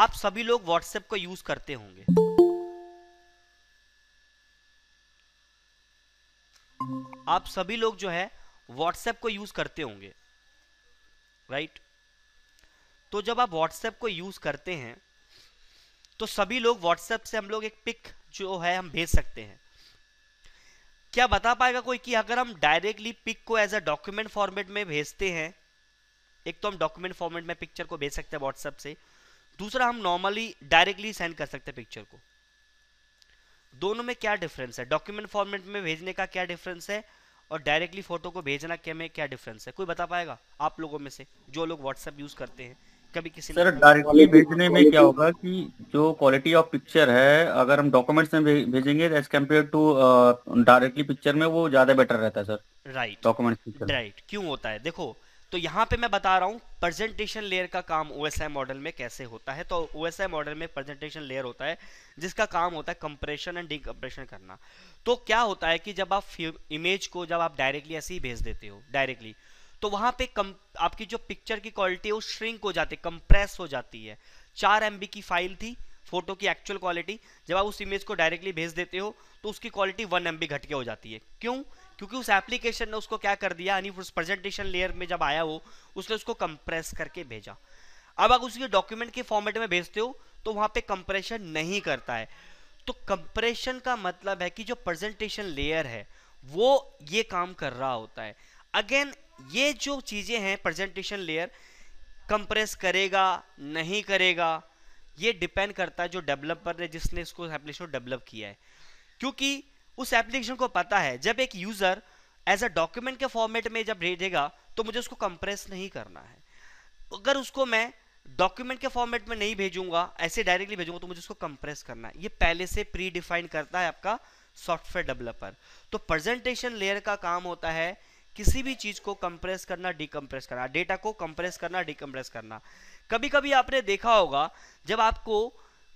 आप सभी लोग व्हाट्सएप को यूज करते होंगे आप सभी लोग जो है व्हाट्सएप को यूज करते होंगे राइट तो जब आप व्हाट्सएप को यूज करते हैं तो सभी लोग व्हाट्सएप से हम लोग एक पिक जो है हम भेज सकते हैं क्या बता पाएगा कोई कि अगर हम डायरेक्टली पिक को एज अ डॉक्यूमेंट फॉर्मेट में भेजते हैं एक तो हम डॉक्यूमेंट फॉर्मेट में पिक्चर को भेज सकते हैं व्हाट्सएप से दूसरा हम नॉर्मली डायरेक्टली सेंड कर सकते हैं पिक्चर को दोनों में क्या डिफरेंस है डॉक्यूमेंट फॉर्मेट में भेजने का क्या डिफरेंस है और डायरेक्टली फोटो को भेजना क्या में क्या डिफरेंस है कोई बता पाएगा आप लोगों में से जो लोग व्हाट्सएप यूज़ करते हैं कभी किसी सर डायरेक्टली भेजने में क्या होगा कि जो क्वालिटी ऑफ पिक्चर है अगर हम डॉक्यूमेंट्स में भेजेंगे as compare to directly picture में वो ज्यादा बेटर रहता है सर राइट डॉक्यूमेंट राइट क्यों होता है देखो तो यहाँ पे मैं बता रहा हूँ प्रेजेंटेशन लेयर का काम ओ मॉडल में कैसे होता है तो ओ मॉडल में प्रेजेंटेशन लेयर होता है जिसका काम होता है कंप्रेशन एंड डिकम्प्रेशन करना तो क्या होता है कि जब आप इमेज को जब आप डायरेक्टली ऐसे ही भेज देते हो डायरेक्टली तो वहां पे कम आपकी जो पिक्चर की क्वालिटी है वो श्रिंक हो जाती है कंप्रेस हो जाती है चार एम की फाइल थी फोटो की एक्चुअल क्वालिटी जब आप उस इमेज को डायरेक्टली भेज देते हो तो उसकी क्वालिटी वन एम घट के हो जाती है क्यों क्योंकि उस एप्लीकेशन ने उसको क्या कर दिया यानी उस प्रेजेंटेशन लेयर में जब आया हो उसने उसको कंप्रेस करके भेजा अब आप उसके डॉक्यूमेंट के फॉर्मेट में भेजते हो तो वहां पे कंप्रेशन नहीं करता है तो कंप्रेशन का मतलब है कि जो प्रेजेंटेशन लेयर है वो ये काम कर रहा होता है अगेन ये जो चीज़ें हैं प्रेजेंटेशन लेयर कंप्रेस करेगा नहीं करेगा ये डिपेंड करता है जो डेवलपर ने जिसने इसको एप्लीकेशन डेवलप किया है क्योंकि उस एप्लीकेशन को पता है जब एक यूज़र एज अ डॉक्यूमेंट के फॉर्मेट में जब भेजेगा तो मुझे उसको कंप्रेस नहीं करना है अगर उसको मैं डॉक्यूमेंट के फॉर्मेट में नहीं भेजूंगा ऐसे डायरेक्टली भेजूंगा तो मुझे उसको कंप्रेस करना है ये पहले से प्री डिफाइन करता है आपका सॉफ्टवेयर डेवलपर तो प्रेजेंटेशन लेयर का काम होता है किसी भी चीज को कंप्रेस करना डिकम्प्रेस करना डेटा को कंप्रेस करना डिकम्प्रेस करना कभी कभी आपने देखा होगा जब आपको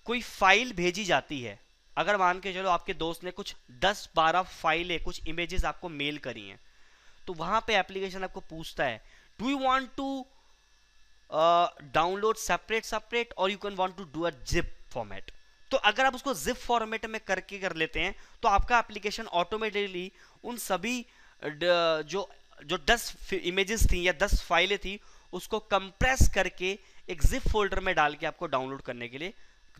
कोई फाइल भेजी जाती है अगर मान के चलो आपके दोस्त ने कुछ 10-12 फाइलें कुछ इमेजेस आपको मेल करी हैं तो वहां पे एप्लीकेशन आपको पूछता है do you want to download separate separate और you can want to do a zip format तो अगर आप उसको जिप फॉर्मेट में करके कर लेते हैं तो आपका एप्लीकेशन ऑटोमेटिकली उन सभी Uh, जो जो दस इमेजेस थी या दस फाइलें थी उसको कंप्रेस करके एक जिप फोल्डर में डाल के आपको डाउनलोड करने के लिए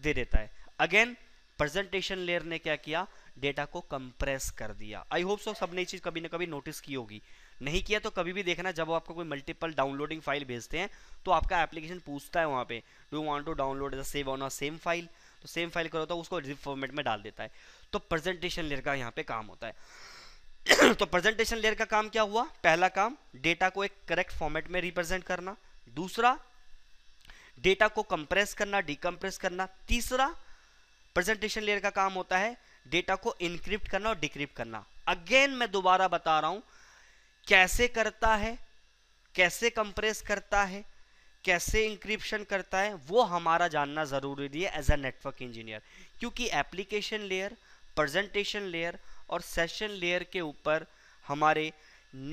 दे देता है अगेन प्रेजेंटेशन लेयर ने क्या किया डेटा को कंप्रेस कर दिया आई होप सो सबने ये चीज़ कभी ना कभी नोटिस की होगी नहीं किया तो कभी भी देखना जब आपको कोई मल्टीपल डाउनलोडिंग फाइल भेजते हैं तो आपका एप्लीकेशन पूछता है वहां पे do want to download save on same file तो सेम फाइल करो तो उसको जिप फॉर्मेट में डाल देता है तो प्रेजेंटेशन लेयर का यहाँ पे काम होता है तो प्रेजेंटेशन लेयर का काम क्या हुआ पहला काम डेटा को एक करेक्ट फॉर्मेट में रिप्रेजेंट करना दूसरा डेटा को कंप्रेस करना डिकम्प्रेस करना तीसरा प्रेजेंटेशन लेयर का काम होता है डेटा को इनक्रिप्ट करना और डिक्रिप्ट करना अगेन मैं दोबारा बता रहा हूं कैसे करता है कैसे कंप्रेस करता है कैसे इंक्रिप्शन करता है वो हमारा जानना ज़रूरी है एज ए नेटवर्क इंजीनियर क्योंकि एप्लीकेशन लेयर प्रेजेंटेशन लेयर और सेशन लेयर के ऊपर हमारे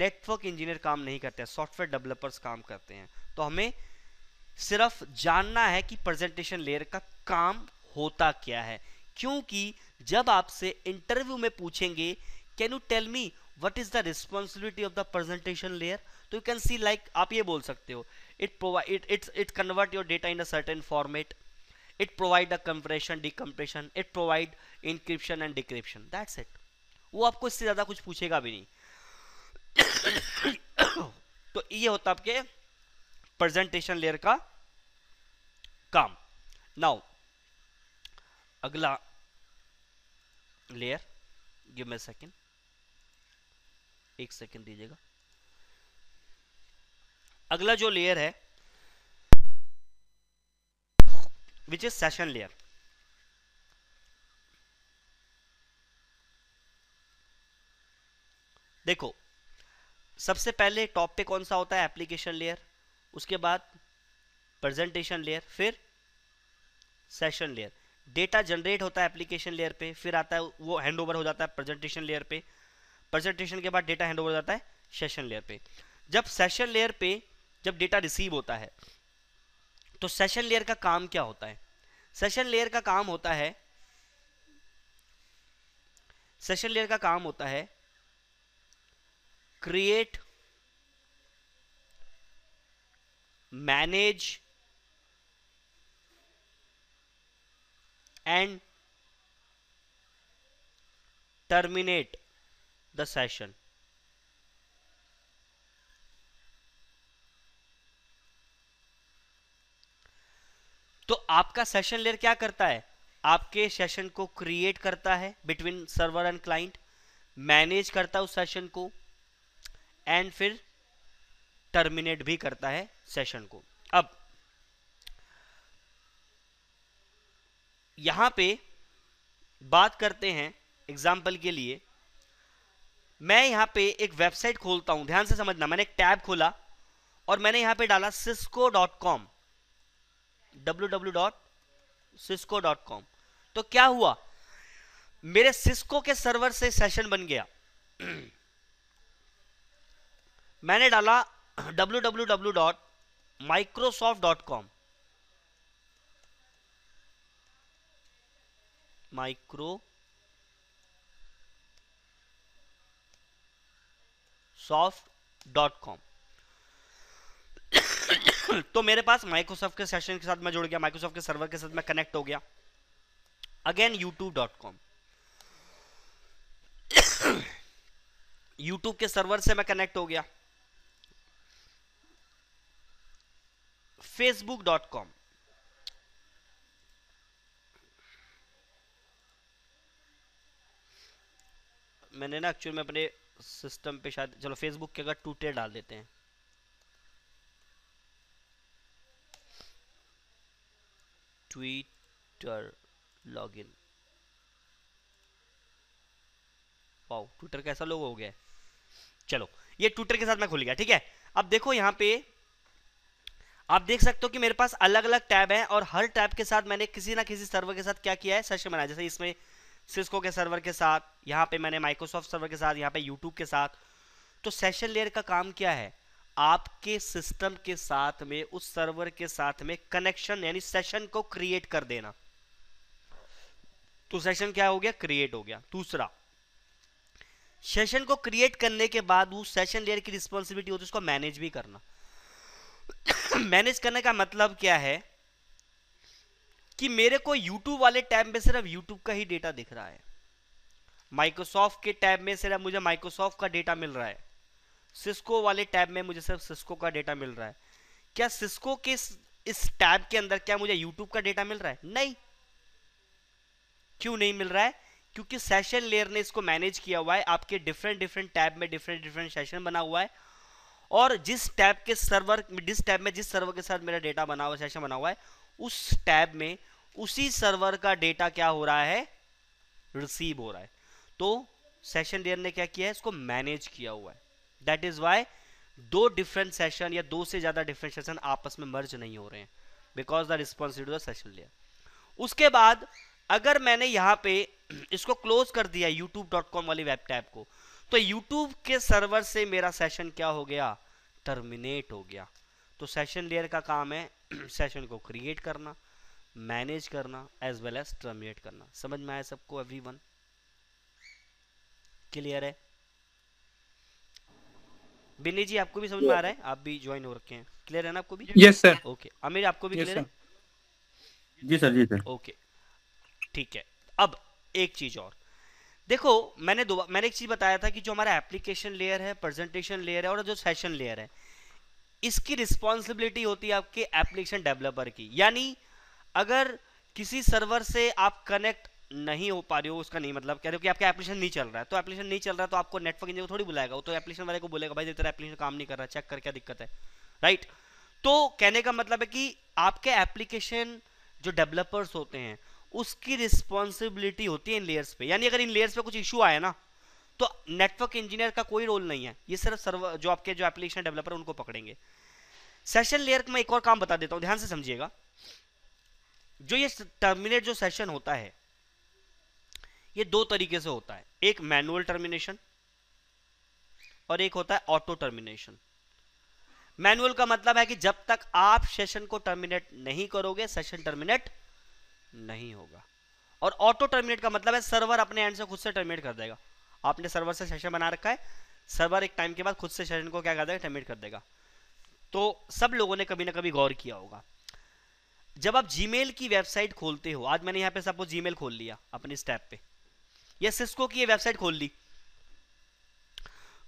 नेटवर्क इंजीनियर काम नहीं करते हैं सॉफ्टवेयर डेवलपर्स काम करते हैं तो हमें सिर्फ जानना है कि प्रेजेंटेशन लेयर का काम होता क्या है क्योंकि जब आपसे इंटरव्यू में पूछेंगे can you tell me what is the responsibility of the presentation layer तो यू कैन सी लाइक आप ये बोल सकते हो it provide it it convert your data in a certain format it provide a D decompression it provide encryption and decryption that's it वो आपको इससे ज़्यादा कुछ पूछेगा भी नहीं तो ये होता आपके प्रेजेंटेशन लेयर का काम नाउ अगला लेयर गिव मे सेकेंड एक सेकेंड दीजिएगा अगला जो लेयर है विच इज सेशन लेयर देखो सबसे पहले टॉप पे कौन सा होता है एप्लीकेशन लेयर उसके बाद प्रेजेंटेशन लेयर फिर सेशन लेयर डेटा जनरेट होता है एप्लीकेशन लेयर पे फिर आता है वो हैंड ओवर हो जाता है प्रेजेंटेशन लेयर पे प्रेजेंटेशन के बाद डेटा हैंड ओवर हो जाता है सेशन लेयर पे जब सेशन लेयर पे जब डेटा रिसीव होता है तो सेशन लेयर का काम क्या होता है सेशन लेयर का काम होता है सेशन लेयर का काम होता है create manage and terminate the session तो आपका सेशन लेयर क्या करता है आपके सेशन को क्रिएट करता है between server and client manage करता है उस सेशन को एंड फिर टर्मिनेट भी करता है सेशन को अब यहां पे बात करते हैं एग्जाम्पल के लिए मैं यहां पे एक वेबसाइट खोलता हूं ध्यान से समझना मैंने एक टैब खोला और मैंने यहां पे डाला Cisco dot com W W dot Cisco dot com तो क्या हुआ मेरे सिस्को के सर्वर से सेशन बन गया मैंने डाला www.microsoft.com micro soft dot com तो मेरे पास माइक्रोसॉफ्ट के सेशन के साथ मैं जुड़ गया माइक्रोसॉफ्ट के सर्वर के साथ मैं कनेक्ट हो गया again YouTube dot com YouTube के सर्वर से मैं कनेक्ट हो गया फेसबुक डॉट कॉम मैंने ना एक्चुअली में अपने सिस्टम पे शायद चलो फेसबुक के अगर टूटे डाल देते हैं ट्विटर लॉगिन वाओ ट्विटर कैसा लोग हो गया चलो ये ट्विटर के साथ मैं खुल गया ठीक है अब देखो यहां पे आप देख सकते हो कि मेरे पास अलग अलग टैब है और हर टैब के साथ मैंने किसी ना किसी सर्वर के साथ क्या किया है सेशन बनाया जैसे इसमें सिस्को के सर्वर के साथ यहाँ पे मैंने माइक्रोसॉफ्ट सर्वर के साथ यहाँ पे यूट्यूब के साथ तो सेशन लेयर का काम क्या है आपके सिस्टम के साथ में उस सर्वर के साथ में कनेक्शन यानी सेशन को क्रिएट कर देना तो सेशन क्या हो गया क्रिएट हो गया दूसरा सेशन को क्रिएट करने के बाद वो सेशन लेयर की रिस्पॉन्सिबिलिटी होती है उसको मैनेज भी करना मैनेज करने का मतलब क्या है कि मेरे को YouTube वाले टैब में सिर्फ YouTube का ही डेटा दिख रहा है माइक्रोसॉफ्ट के टैब में सिर्फ मुझे माइक्रोसॉफ्ट का डेटा मिल रहा है सिस्को वाले टैब में मुझे सिर्फ सिस्को का डेटा मिल रहा है क्या सिस्को के इस टैब के अंदर क्या मुझे यूट्यूब का डेटा मिल रहा है नहीं क्यों नहीं मिल रहा है क्योंकि सेशन लेयर ने इसको मैनेज किया हुआ है आपके डिफरेंट डिफरेंट टैब में डिफरेंट डिफरेंट सेशन बना हुआ है और जिस टैब के सर्वर जिस टैब में जिस सर्वर के साथ मेरा डेटा बना हुआ सेशन बना हुआ है उस टैब में उसी सर्वर का डेटा क्या हो रहा है रिसीव हो रहा है तो सेशन डेयर ने क्या किया है इसको मैनेज किया हुआ है दैट इज वाई दो डिफरेंट सेशन या दो से ज़्यादा डिफरेंट सेशन आपस में मर्ज नहीं हो रहे हैं because the responsibility of session layer उसके बाद अगर मैंने यहां पे इसको क्लोज कर दिया यूट्यूब वाली वेब टैब को तो यूट्यूब के सर्वर से मेरा सेशन क्या हो गया टर्मिनेट हो गया तो सेशन लेयर का काम है सेशन को क्रिएट करना मैनेज करना एज वेल एज टर्मिनेट करना समझ में आया सबको एवरी वन क्लियर है बिन्नी जी आपको भी समझ में आ रहा है आप भी ज्वाइन हो रखे हैं क्लियर है ना आपको भी यस सर ओके आमिर आपको भी क्लियर yes, है जी सर जी सर ओके ठीक है अब एक चीज और देखो मैंने दो मैंने एक चीज़ बताया था कि जो हमारा एप्लीकेशन लेयर है प्रेजेंटेशन लेयर है और जो सेशन लेयर है इसकी रिस्पॉन्सिबिलिटी होती है आपके एप्लीकेशन डेवलपर की यानी अगर किसी सर्वर से आप कनेक्ट नहीं हो पा रहे हो उसका नहीं मतलब कह रहे हो कि आपका एप्लीकेशन नहीं चल रहा है तो एप्लीकेशन नहीं चल रहा है तो आपको नेटवर्क इंजीनियर को थोड़ी बुलाएगा तो एप्लीकेशन वाले को बोलेगा भाई तेरा एप्लीकेशन काम नहीं कर रहा चेक कर क्या दिक्कत है राइट तो कहने का मतलब है कि आपके एप्लीकेशन जो डेवलपर्स होते हैं उसकी रिस्पॉन्सिबिलिटी होती है इन लेयर्स पे यानी अगर इन लेयर्स पे कुछ इशू आया ना तो नेटवर्क इंजीनियर का कोई रोल नहीं है ये सिर्फ सर्वर जो आपके जो एप्लीकेशन डेवलपर उनको पकड़ेंगे सेशन लेयर में एक और काम बता देता हूं ध्यान से समझिएगा जो ये टर्मिनेट जो सेशन होता है ये दो तरीके से होता है एक मैनुअल टर्मिनेशन और एक होता है ऑटो टर्मिनेशन मैनुअल का मतलब है कि जब तक आप सेशन को टर्मिनेट नहीं करोगे सेशन टर्मिनेट नहीं होगा और ऑटो टर्मिनेट का मतलब है सर्वर अपने एंड से खुद से टर्मिनेट कर देगा आपने सर्वर से सेशन बना रखा है सर्वर एक टाइम के बाद खुद से सेशन को क्या कर देगा टर्मिनेट कर देगा तो सब लोगों ने कभी ना कभी गौर किया होगा जब आप जी की वेबसाइट खोलते हो आज मैंने यहाँ पे सपोज जीमेल खोल लिया अपने इस पे या सिस्को की ये वेबसाइट खोल ली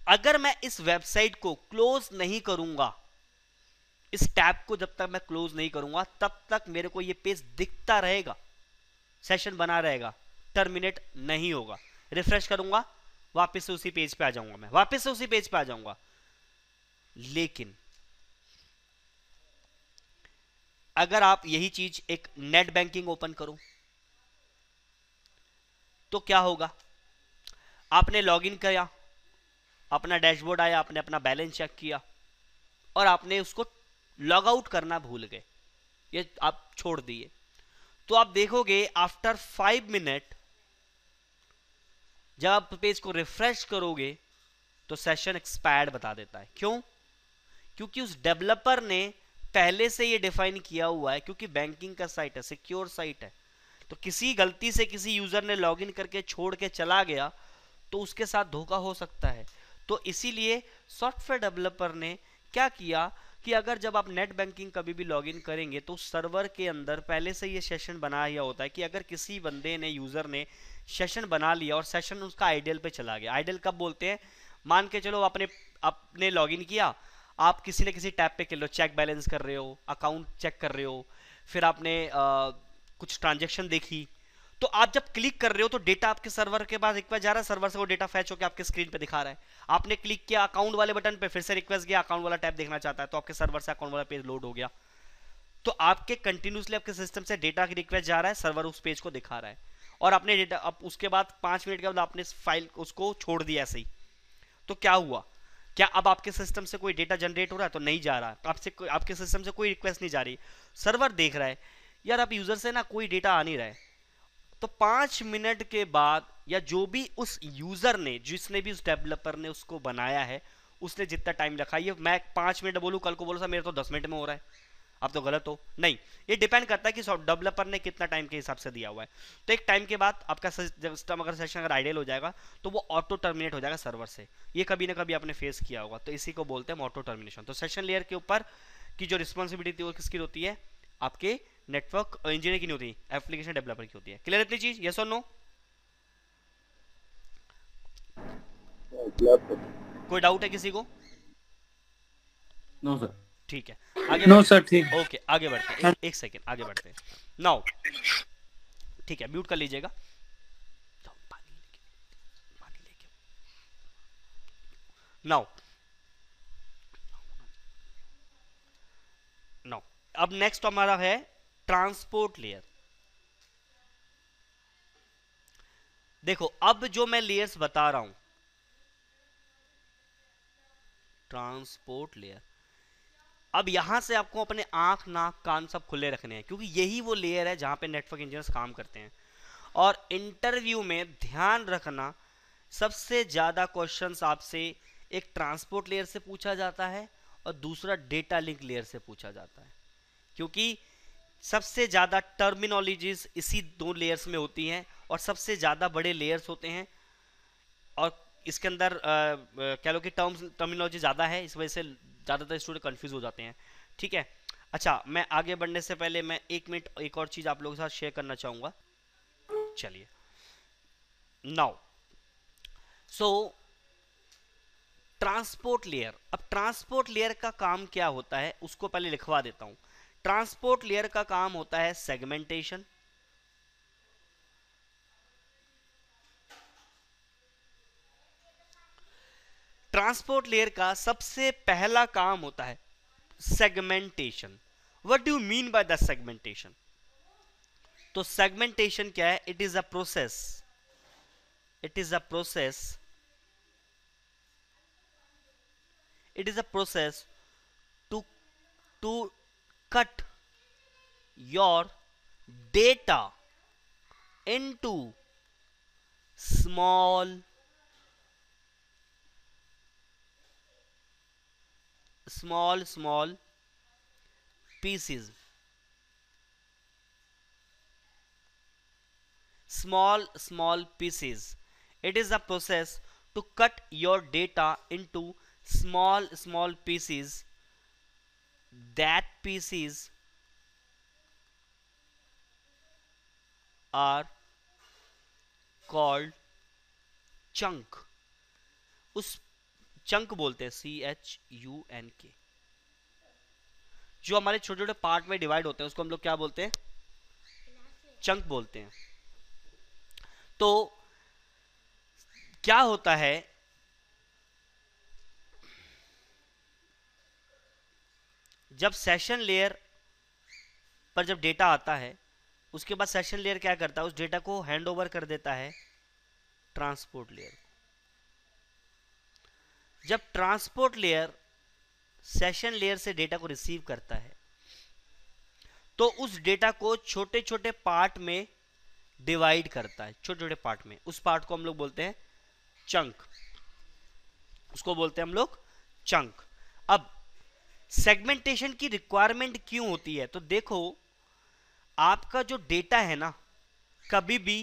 अगर मैं इस वेबसाइट को क्लोज नहीं करूंगा इस टैब को जब तक मैं क्लोज नहीं करूंगा तब तक मेरे को यह पेज दिखता रहेगा सेशन बना रहेगा टर्मिनेट नहीं होगा रिफ्रेश करूंगा वापस से उसी पेज पे आ जाऊंगा मैं वापस से उसी पेज पे आ जाऊंगा लेकिन अगर आप यही चीज एक नेट बैंकिंग ओपन करो तो क्या होगा आपने लॉगिन किया अपना डैशबोर्ड आया आपने अपना बैलेंस चेक किया और आपने उसको लॉग आउट करना भूल गए ये आप छोड़ दिए तो आप देखोगे आफ्टर फाइव मिनट जब आप पेज को रिफ्रेश करोगे तो सेशन एक्सपायर्ड बता देता है क्यों क्योंकि उस डेवलपर ने पहले से ये डिफाइन किया हुआ है क्योंकि बैंकिंग का साइट है सिक्योर साइट है तो किसी गलती से किसी यूजर ने लॉगिन करके छोड़ के चला गया तो उसके साथ धोखा हो सकता है तो इसीलिए सॉफ्टवेयर डेवलपर ने क्या किया कि अगर जब आप नेट बैंकिंग कभी भी लॉगिन करेंगे तो सर्वर के अंदर पहले से ये सेशन बना हुआ होता है कि अगर किसी बंदे ने यूज़र ने सेशन बना लिया और सेशन उसका आइडियल पे चला गया आइडियल कब बोलते हैं मान के चलो आपने आपने लॉगिन किया आप किसी न किसी टैप पे कर लो चेक बैलेंस कर रहे हो अकाउंट चेक कर रहे हो फिर आपने आ, कुछ ट्रांजेक्शन देखी तो आप जब क्लिक कर रहे हो तो डेटा आपके सर्वर के पास एक बार जा रहा है सर्वर से वो डेटा फैच होकर आपके स्क्रीन पे दिखा रहा है आपने क्लिक किया अकाउंट वाले बटन पे फिर से रिक्वेस्ट गया अकाउंट वाला टैब देखना चाहता है तो आपके सर्वर से अकाउंट वाला पेज लोड हो गया तो आपके कंटिन्यूसली आपके सिस्टम से डेटा की रिक्वेस्ट जा रहा है सर्वर उस पेज को दिखा रहा है और आपने डेटा अब उसके बाद पांच मिनट के बाद आपने फाइल उसको छोड़ दिया ऐसे ही तो क्या हुआ क्या अब आपके सिस्टम से कोई डेटा जनरेट हो रहा है तो नहीं जा रहा है आपसे आपके सिस्टम से कोई रिक्वेस्ट नहीं जा रही सर्वर देख रहा है यार आप यूज़र से ना कोई डेटा आ नहीं रहा है तो पांच मिनट के बाद या जो भी उस यूजर ने जिसने भी उस डेवलपर ने उसको बनाया है उसने जितना टाइम रखा ये मैं पांच मिनट बोलू कल को बोलो सर मेरे तो दस मिनट में हो रहा है अब तो गलत हो नहीं ये डिपेंड करता है कि डेवलपर ने कितना टाइम के हिसाब से दिया हुआ है तो एक टाइम के बाद आपका सिस्टम अगर सेशन अगर आइडियल हो जाएगा तो वो ऑटो टर्मिनेट हो जाएगा सर्वर से ये कभी ना कभी आपने फेस किया होगा तो इसी को बोलते हैं ऑटो टर्मिनेशन तो सेशन लेयर के ऊपर की जो रिस्पॉन्सिबिलिटी वो किसकी होती है आपके नेटवर्क इंजीनियर की नहीं होती एप्लीकेशन डेवलपर की होती है क्लियर इतनी चीज यस और नो कोई डाउट है किसी को नो सर ठीक है आगे नो सर ठीक ओके आगे बढ़ते हैं एक सेकंड आगे बढ़ते हैं नाउ ठीक है म्यूट कर लीजिएगा नाउ नाउ अब नेक्स्ट हमारा है ट्रांसपोर्ट लेयर देखो अब जो मैं लेयर्स बता रहा हूं ट्रांसपोर्ट लेयर अब यहां से आपको अपने आंख नाक कान सब खुले रखने हैं क्योंकि यही वो लेयर है जहां पे नेटवर्क इंजीनियर्स काम करते हैं और इंटरव्यू में ध्यान रखना सबसे ज़्यादा क्वेश्चंस आपसे एक ट्रांसपोर्ट लेयर से पूछा जाता है और दूसरा डेटा लिंक लेयर से पूछा जाता है क्योंकि सबसे ज़्यादा टर्मिनोलॉजीज इसी दो लेयर्स में होती हैं और सबसे ज़्यादा बड़े लेयर्स होते हैं और इसके अंदर कह लो कि टर्म्स टर्मिनोलॉजी ज़्यादा है इस वजह से ज़्यादातर स्टूडेंट कन्फ्यूज हो जाते हैं ठीक है अच्छा मैं आगे बढ़ने से पहले मैं एक मिनट एक और चीज़ आप लोगों के साथ शेयर करना चाहूँगा चलिए नाउ सो ट्रांसपोर्ट लेयर अब ट्रांसपोर्ट लेयर का काम क्या होता है उसको पहले लिखवा देता हूँ ट्रांसपोर्ट लेयर का काम होता है सेगमेंटेशन ट्रांसपोर्ट लेयर का सबसे पहला काम होता है segmentation what do mean by the segmentation तो सेगमेंटेशन क्या है it is a process it is a process it is a process to to cut your data into small small small pieces small small pieces it is a process to cut your data into small small pieces that pieces are called chunk उस चंक बोलते हैं सी एच यू एन के जो हमारे छोटे छोटे पार्ट में डिवाइड होते हैं उसको हम लोग क्या बोलते हैं चंक बोलते हैं तो क्या होता है जब सेशन लेयर पर जब डेटा आता है उसके बाद सेशन लेयर क्या करता है उस डेटा को हैंड ओवर कर देता है ट्रांसपोर्ट लेयर जब ट्रांसपोर्ट लेयर सेशन लेयर से डेटा को रिसीव करता है तो उस डेटा को छोटे छोटे पार्ट में डिवाइड करता है छोटे छोटे पार्ट में उस पार्ट को हम लोग बोलते हैं चंक उसको बोलते हैं हम लोग चंक अब सेगमेंटेशन की रिक्वायरमेंट क्यों होती है तो देखो आपका जो डेटा है ना कभी भी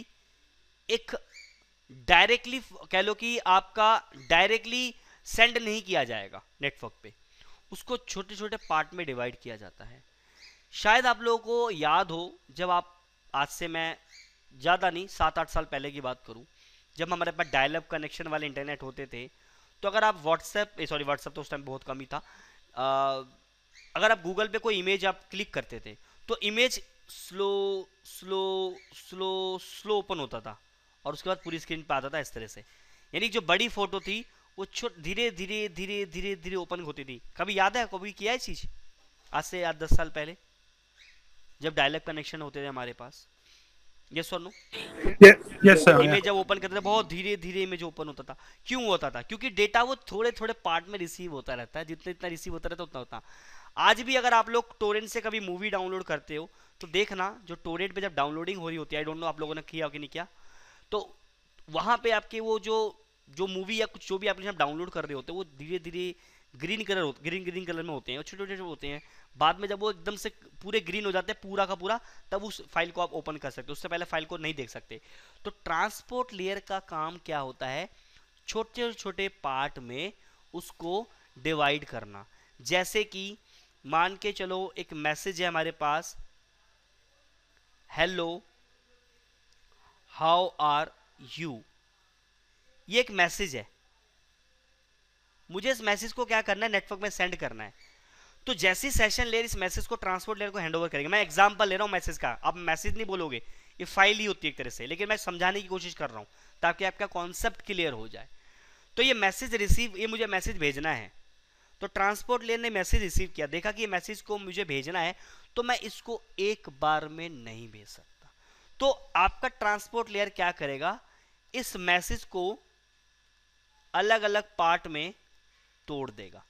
एक डायरेक्टली कह लो कि आपका डायरेक्टली सेंड नहीं किया जाएगा नेटवर्क पे उसको छोटे छोटे पार्ट में डिवाइड किया जाता है शायद आप लोगों को याद हो जब आप आज से मैं ज़्यादा नहीं सात आठ साल पहले की बात करूं जब हमारे पास डायलअप कनेक्शन वाले इंटरनेट होते थे तो अगर आप व्हाट्सएप सॉरी व्हाट्सएप तो उस टाइम बहुत कम ही था अगर आप गूगल पे कोई इमेज आप क्लिक करते थे तो image slow slow slow slow open होता था और उसके बाद पूरी स्क्रीन पे आता था इस तरह से यानी जो बड़ी फोटो थी वो छोट धीरे धीरे धीरे धीरे धीरे ओपन होती थी कभी याद है कभी किया है चीज़ आज से आज दस साल पहले जब डायलॉग कनेक्शन होते थे हमारे पास यस सर इमेज जब ओपन करते बहुत धीरे धीरे इमेज ओपन होता था क्यों होता था क्योंकि डेटा वो थोड़े थोड़े पार्ट में रिसीव होता रहता है जितना इतना रिसीव होता रहता उतना होता आज भी अगर आप लोग टोरेंट से कभी मूवी डाउनलोड करते हो तो देखना जो टोरेंट पे जब डाउनलोडिंग हो रही होती है आई डोंट नो आप लोगों ने किया कि नहीं किया तो वहां पे आपके वो जो जो मूवी या कुछ जो भी आप डाउनलोड कर रहे होते हैं वो धीरे धीरे ग्रीन कलर होते ग्रीन ग्रीन कलर में होते हैं छोटे छोटे होते हैं बाद में जब वो एकदम से पूरे ग्रीन हो जाते हैं पूरा का पूरा तब उस फाइल को आप ओपन कर सकते हो उससे पहले फाइल को नहीं देख सकते तो ट्रांसपोर्ट लेयर का काम क्या होता है छोटे छोटे पार्ट में उसको डिवाइड करना जैसे कि मान के चलो एक मैसेज है हमारे पास हेलो हाउ आर यू ये एक मैसेज है मुझे इस मैसेज को क्या करना है नेटवर्क में सेंड करना है तो जैसे सेशन लेयर इस मैसेज को ट्रांसपोर्ट लेयर को हैंड ओवर करेगा मैं एग्जाम्पल ले रहा हूँ मैसेज का आप मैसेज नहीं बोलोगे ये फाइल ही होती है एक तरह से लेकिन मैं समझाने की कोशिश कर रहा हूँ ताकि आपका कॉन्सेप्ट क्लियर हो जाए तो ये मैसेज रिसीव ये मुझे मैसेज भेजना है तो ट्रांसपोर्ट लेयर ने मैसेज रिसीव किया देखा कि ये मैसेज को मुझे भेजना है तो मैं इसको एक बार में नहीं भेज सकता तो आपका ट्रांसपोर्ट लेयर क्या करेगा इस मैसेज को अलग अलग पार्ट में तोड़ देगा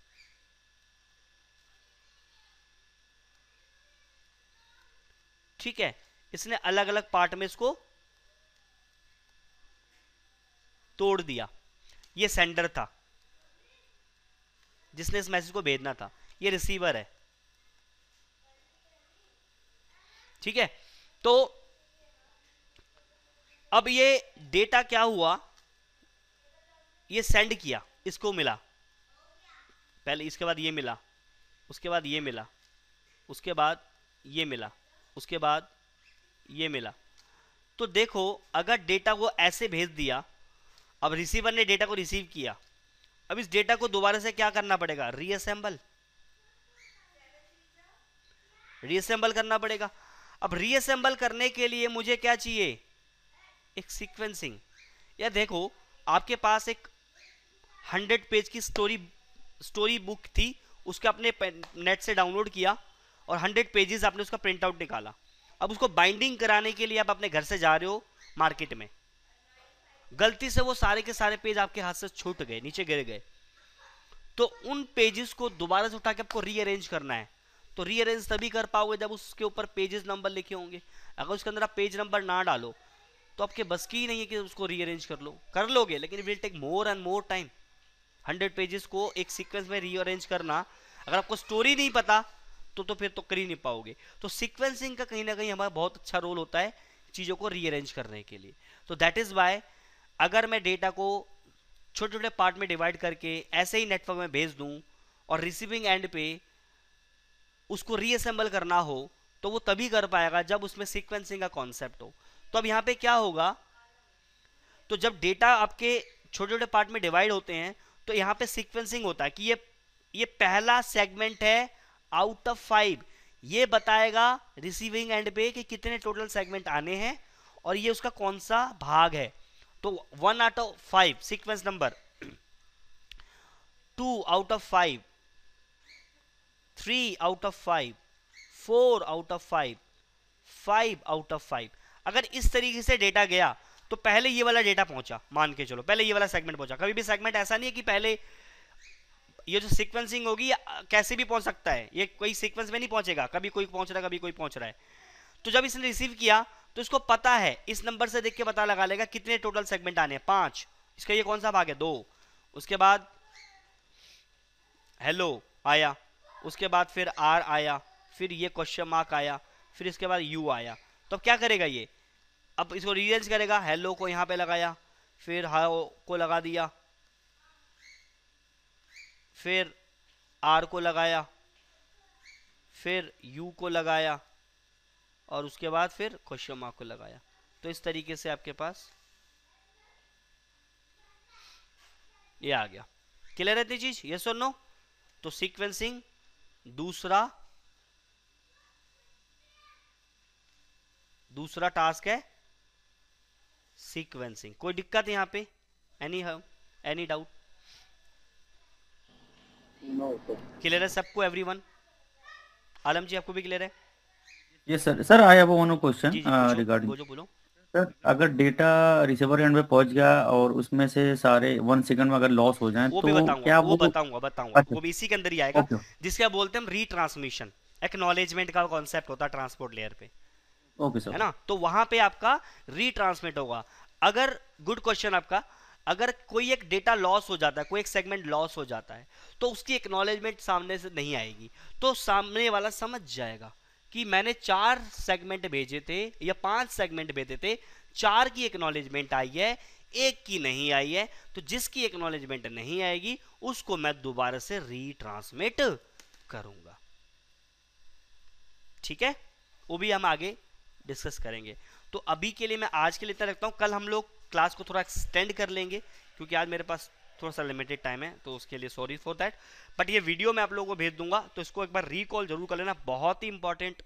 ठीक है इसने अलग अलग पार्ट में इसको तोड़ दिया ये सेंडर था जिसने इस मैसेज को भेजना था ये रिसीवर है ठीक है तो अब ये डेटा क्या हुआ ये सेंड किया इसको मिला पहले इसके बाद ये मिला उसके बाद ये मिला उसके बाद ये मिला उसके बाद ये मिला तो देखो अगर डेटा को ऐसे भेज दिया अब रिसीवर ने डेटा को रिसीव किया अब इस डेटा को दोबारा से क्या करना पड़ेगा रीअसेंबल रीअसेंबल करना पड़ेगा अब रीअसेंबल करने के लिए मुझे क्या चाहिए एक सीक्वेंसिंग या देखो आपके पास एक हंड्रेड पेज की स्टोरी स्टोरी बुक थी उसके आपने नेट से डाउनलोड किया और हंड्रेड पेजेस आपने उसका प्रिंट आउट निकाला अब उसको बाइंडिंग कराने के लिए आप अपने घर से जा रहे हो मार्केट में गलती से वो सारे के सारे पेज आपके हाथ से छूट गए नीचे गिर गए तो उन पेजेस को दोबारा से उठा के आपको रीअरेंज करना है तो रीअरेंज तभी कर पाओगे जब उसके ऊपर पेजेस नंबर लिखे होंगे अगर उसके अंदर आप पेज नंबर ना डालो तो आपके बस की ही नहीं है कि उसको रीअरेंज कर लो कर लोगे लेकिन will take more and more time hundred pages को एक सीक्वेंस में रीअरेंज करना अगर आपको स्टोरी नहीं पता तो तो फिर तो कर ही नहीं पाओगे तो सीक्वेंसिंग का कहीं ना कहीं हमारा बहुत अच्छा रोल होता है चीज़ों को रीअरेंज करने के लिए तो दैट इज़ वाई अगर मैं डेटा को छोटे छोटे पार्ट में डिवाइड करके ऐसे ही नेटवर्क में भेज दूँ और रिसीविंग एंड पे उसको रीअसेंबल करना हो तो वो तभी कर पाएगा जब उसमें सीक्वेंसिंग का कॉन्सेप्ट हो तो अब यहाँ पे क्या होगा तो जब डेटा आपके छोटे छोटे पार्ट में डिवाइड होते हैं तो यहाँ पे सिक्वेंसिंग होता है कि ये ये पहला सेगमेंट है आउट ऑफ फाइव ये बताएगा रिसीविंग एंड पे कि कितने टोटल सेगमेंट आने हैं और ये उसका कौन सा भाग है तो one out of five sequence number two out of five three out of five four out of five five out of five अगर इस तरीके से डेटा गया तो पहले ये वाला डेटा पहुंचा मान के चलो पहले ये वाला सेगमेंट पहुंचा कभी भी सेगमेंट ऐसा नहीं है कि पहले ये जो सीक्वेंसिंग होगी कैसे भी पहुंच सकता है ये कोई सीक्वेंस में नहीं पहुंचेगा कभी कोई पहुंच रहा है कभी कोई पहुंच रहा है तो जब इसने रिसीव किया तो इसको पता है इस नंबर से देख के पता लगा लेगा कितने टोटल सेगमेंट आने हैं पांच इसका ये कौन सा भाग है दो उसके बाद हेलो आया उसके बाद फिर आर आया फिर ये क्वेश्चन मार्क आया फिर इसके बाद यू आया तो अब क्या करेगा ये अब इसको रीअरेंज करेगा हेलो को यहाँ पे लगाया फिर हाओ को लगा दिया फिर आर को लगाया फिर यू को लगाया और उसके बाद फिर क्वेश्चन मार्क को लगाया तो इस तरीके से आपके पास ये आ गया क्लियर है चीज ये सुन नो तो सीक्वेंसिंग दूसरा दूसरा टास्क है सीक्वेंसिंग कोई दिक्कत यहाँ पे एनी हव एनी डाउट क्लियर है सबको एवरीवन आलम जी आपको भी क्लियर है ये sir sir I have one question regarding बोलो बोलो सर अगर डेटा रिसीवर एंड पे पहुंच गया और उसमें से सारे वन सेकंड में अगर लॉस हो जाए तो क्या वो, बताऊंगा बताऊंगा अच्छा। वो भी इसी के अंदर ही आएगा okay. जिसका बोलते हैं रीट्रांसमिशन एक्नॉलेजमेंट का कॉन्सेप्ट होता है ट्रांसपोर्ट लेयर पे है ना तो वहां पे आपका रिट्रांसमिट होगा अगर गुड क्वेश्चन आपका अगर कोई एक डेटा लॉस हो जाता है कोई एक सेगमेंट लॉस हो जाता है तो उसकी एक्नोलेजमेंट सामने से नहीं आएगी तो सामने वाला समझ जाएगा कि मैंने चार सेगमेंट भेजे थे या पांच सेगमेंट भेजे थे चार की एक्नोलेजमेंट आई है एक की नहीं आई है तो जिसकी एक्नोलेजमेंट नहीं आएगी उसको मैं दोबारा से रिट्रांसमिट करूंगा ठीक है वो भी हम आगे डिस्कस करेंगे तो अभी के लिए मैं आज के लिए इतना रखता हूँ कल हम लोग क्लास को थोड़ा एक्सटेंड कर लेंगे क्योंकि आज मेरे पास थोड़ा सा लिमिटेड टाइम है तो उसके लिए सॉरी फॉर दैट बट ये वीडियो मैं आप लोगों को भेज दूंगा तो इसको एक बार रिकॉल जरूर कर लेना बहुत ही इंपॉर्टेंट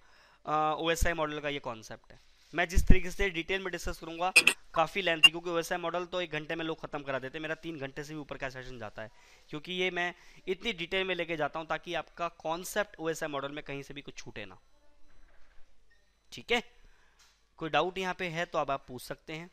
ओ मॉडल का ये कॉन्सेप्ट है मैं जिस तरीके से डिटेल में डिस्कस करूंगा काफ़ी लेंथ क्योंकि वैसा मॉडल तो एक घंटे में लोग खत्म करा देते हैं मेरा तीन घंटे से भी ऊपर का सेशन जाता है क्योंकि ये मैं इतनी डिटेल में लेके जाता हूं ताकि आपका कॉन्सेप्ट ओ मॉडल में कहीं से भी कुछ छूटे ना ठीक है कोई डाउट यहाँ पे है तो अब आप पूछ सकते हैं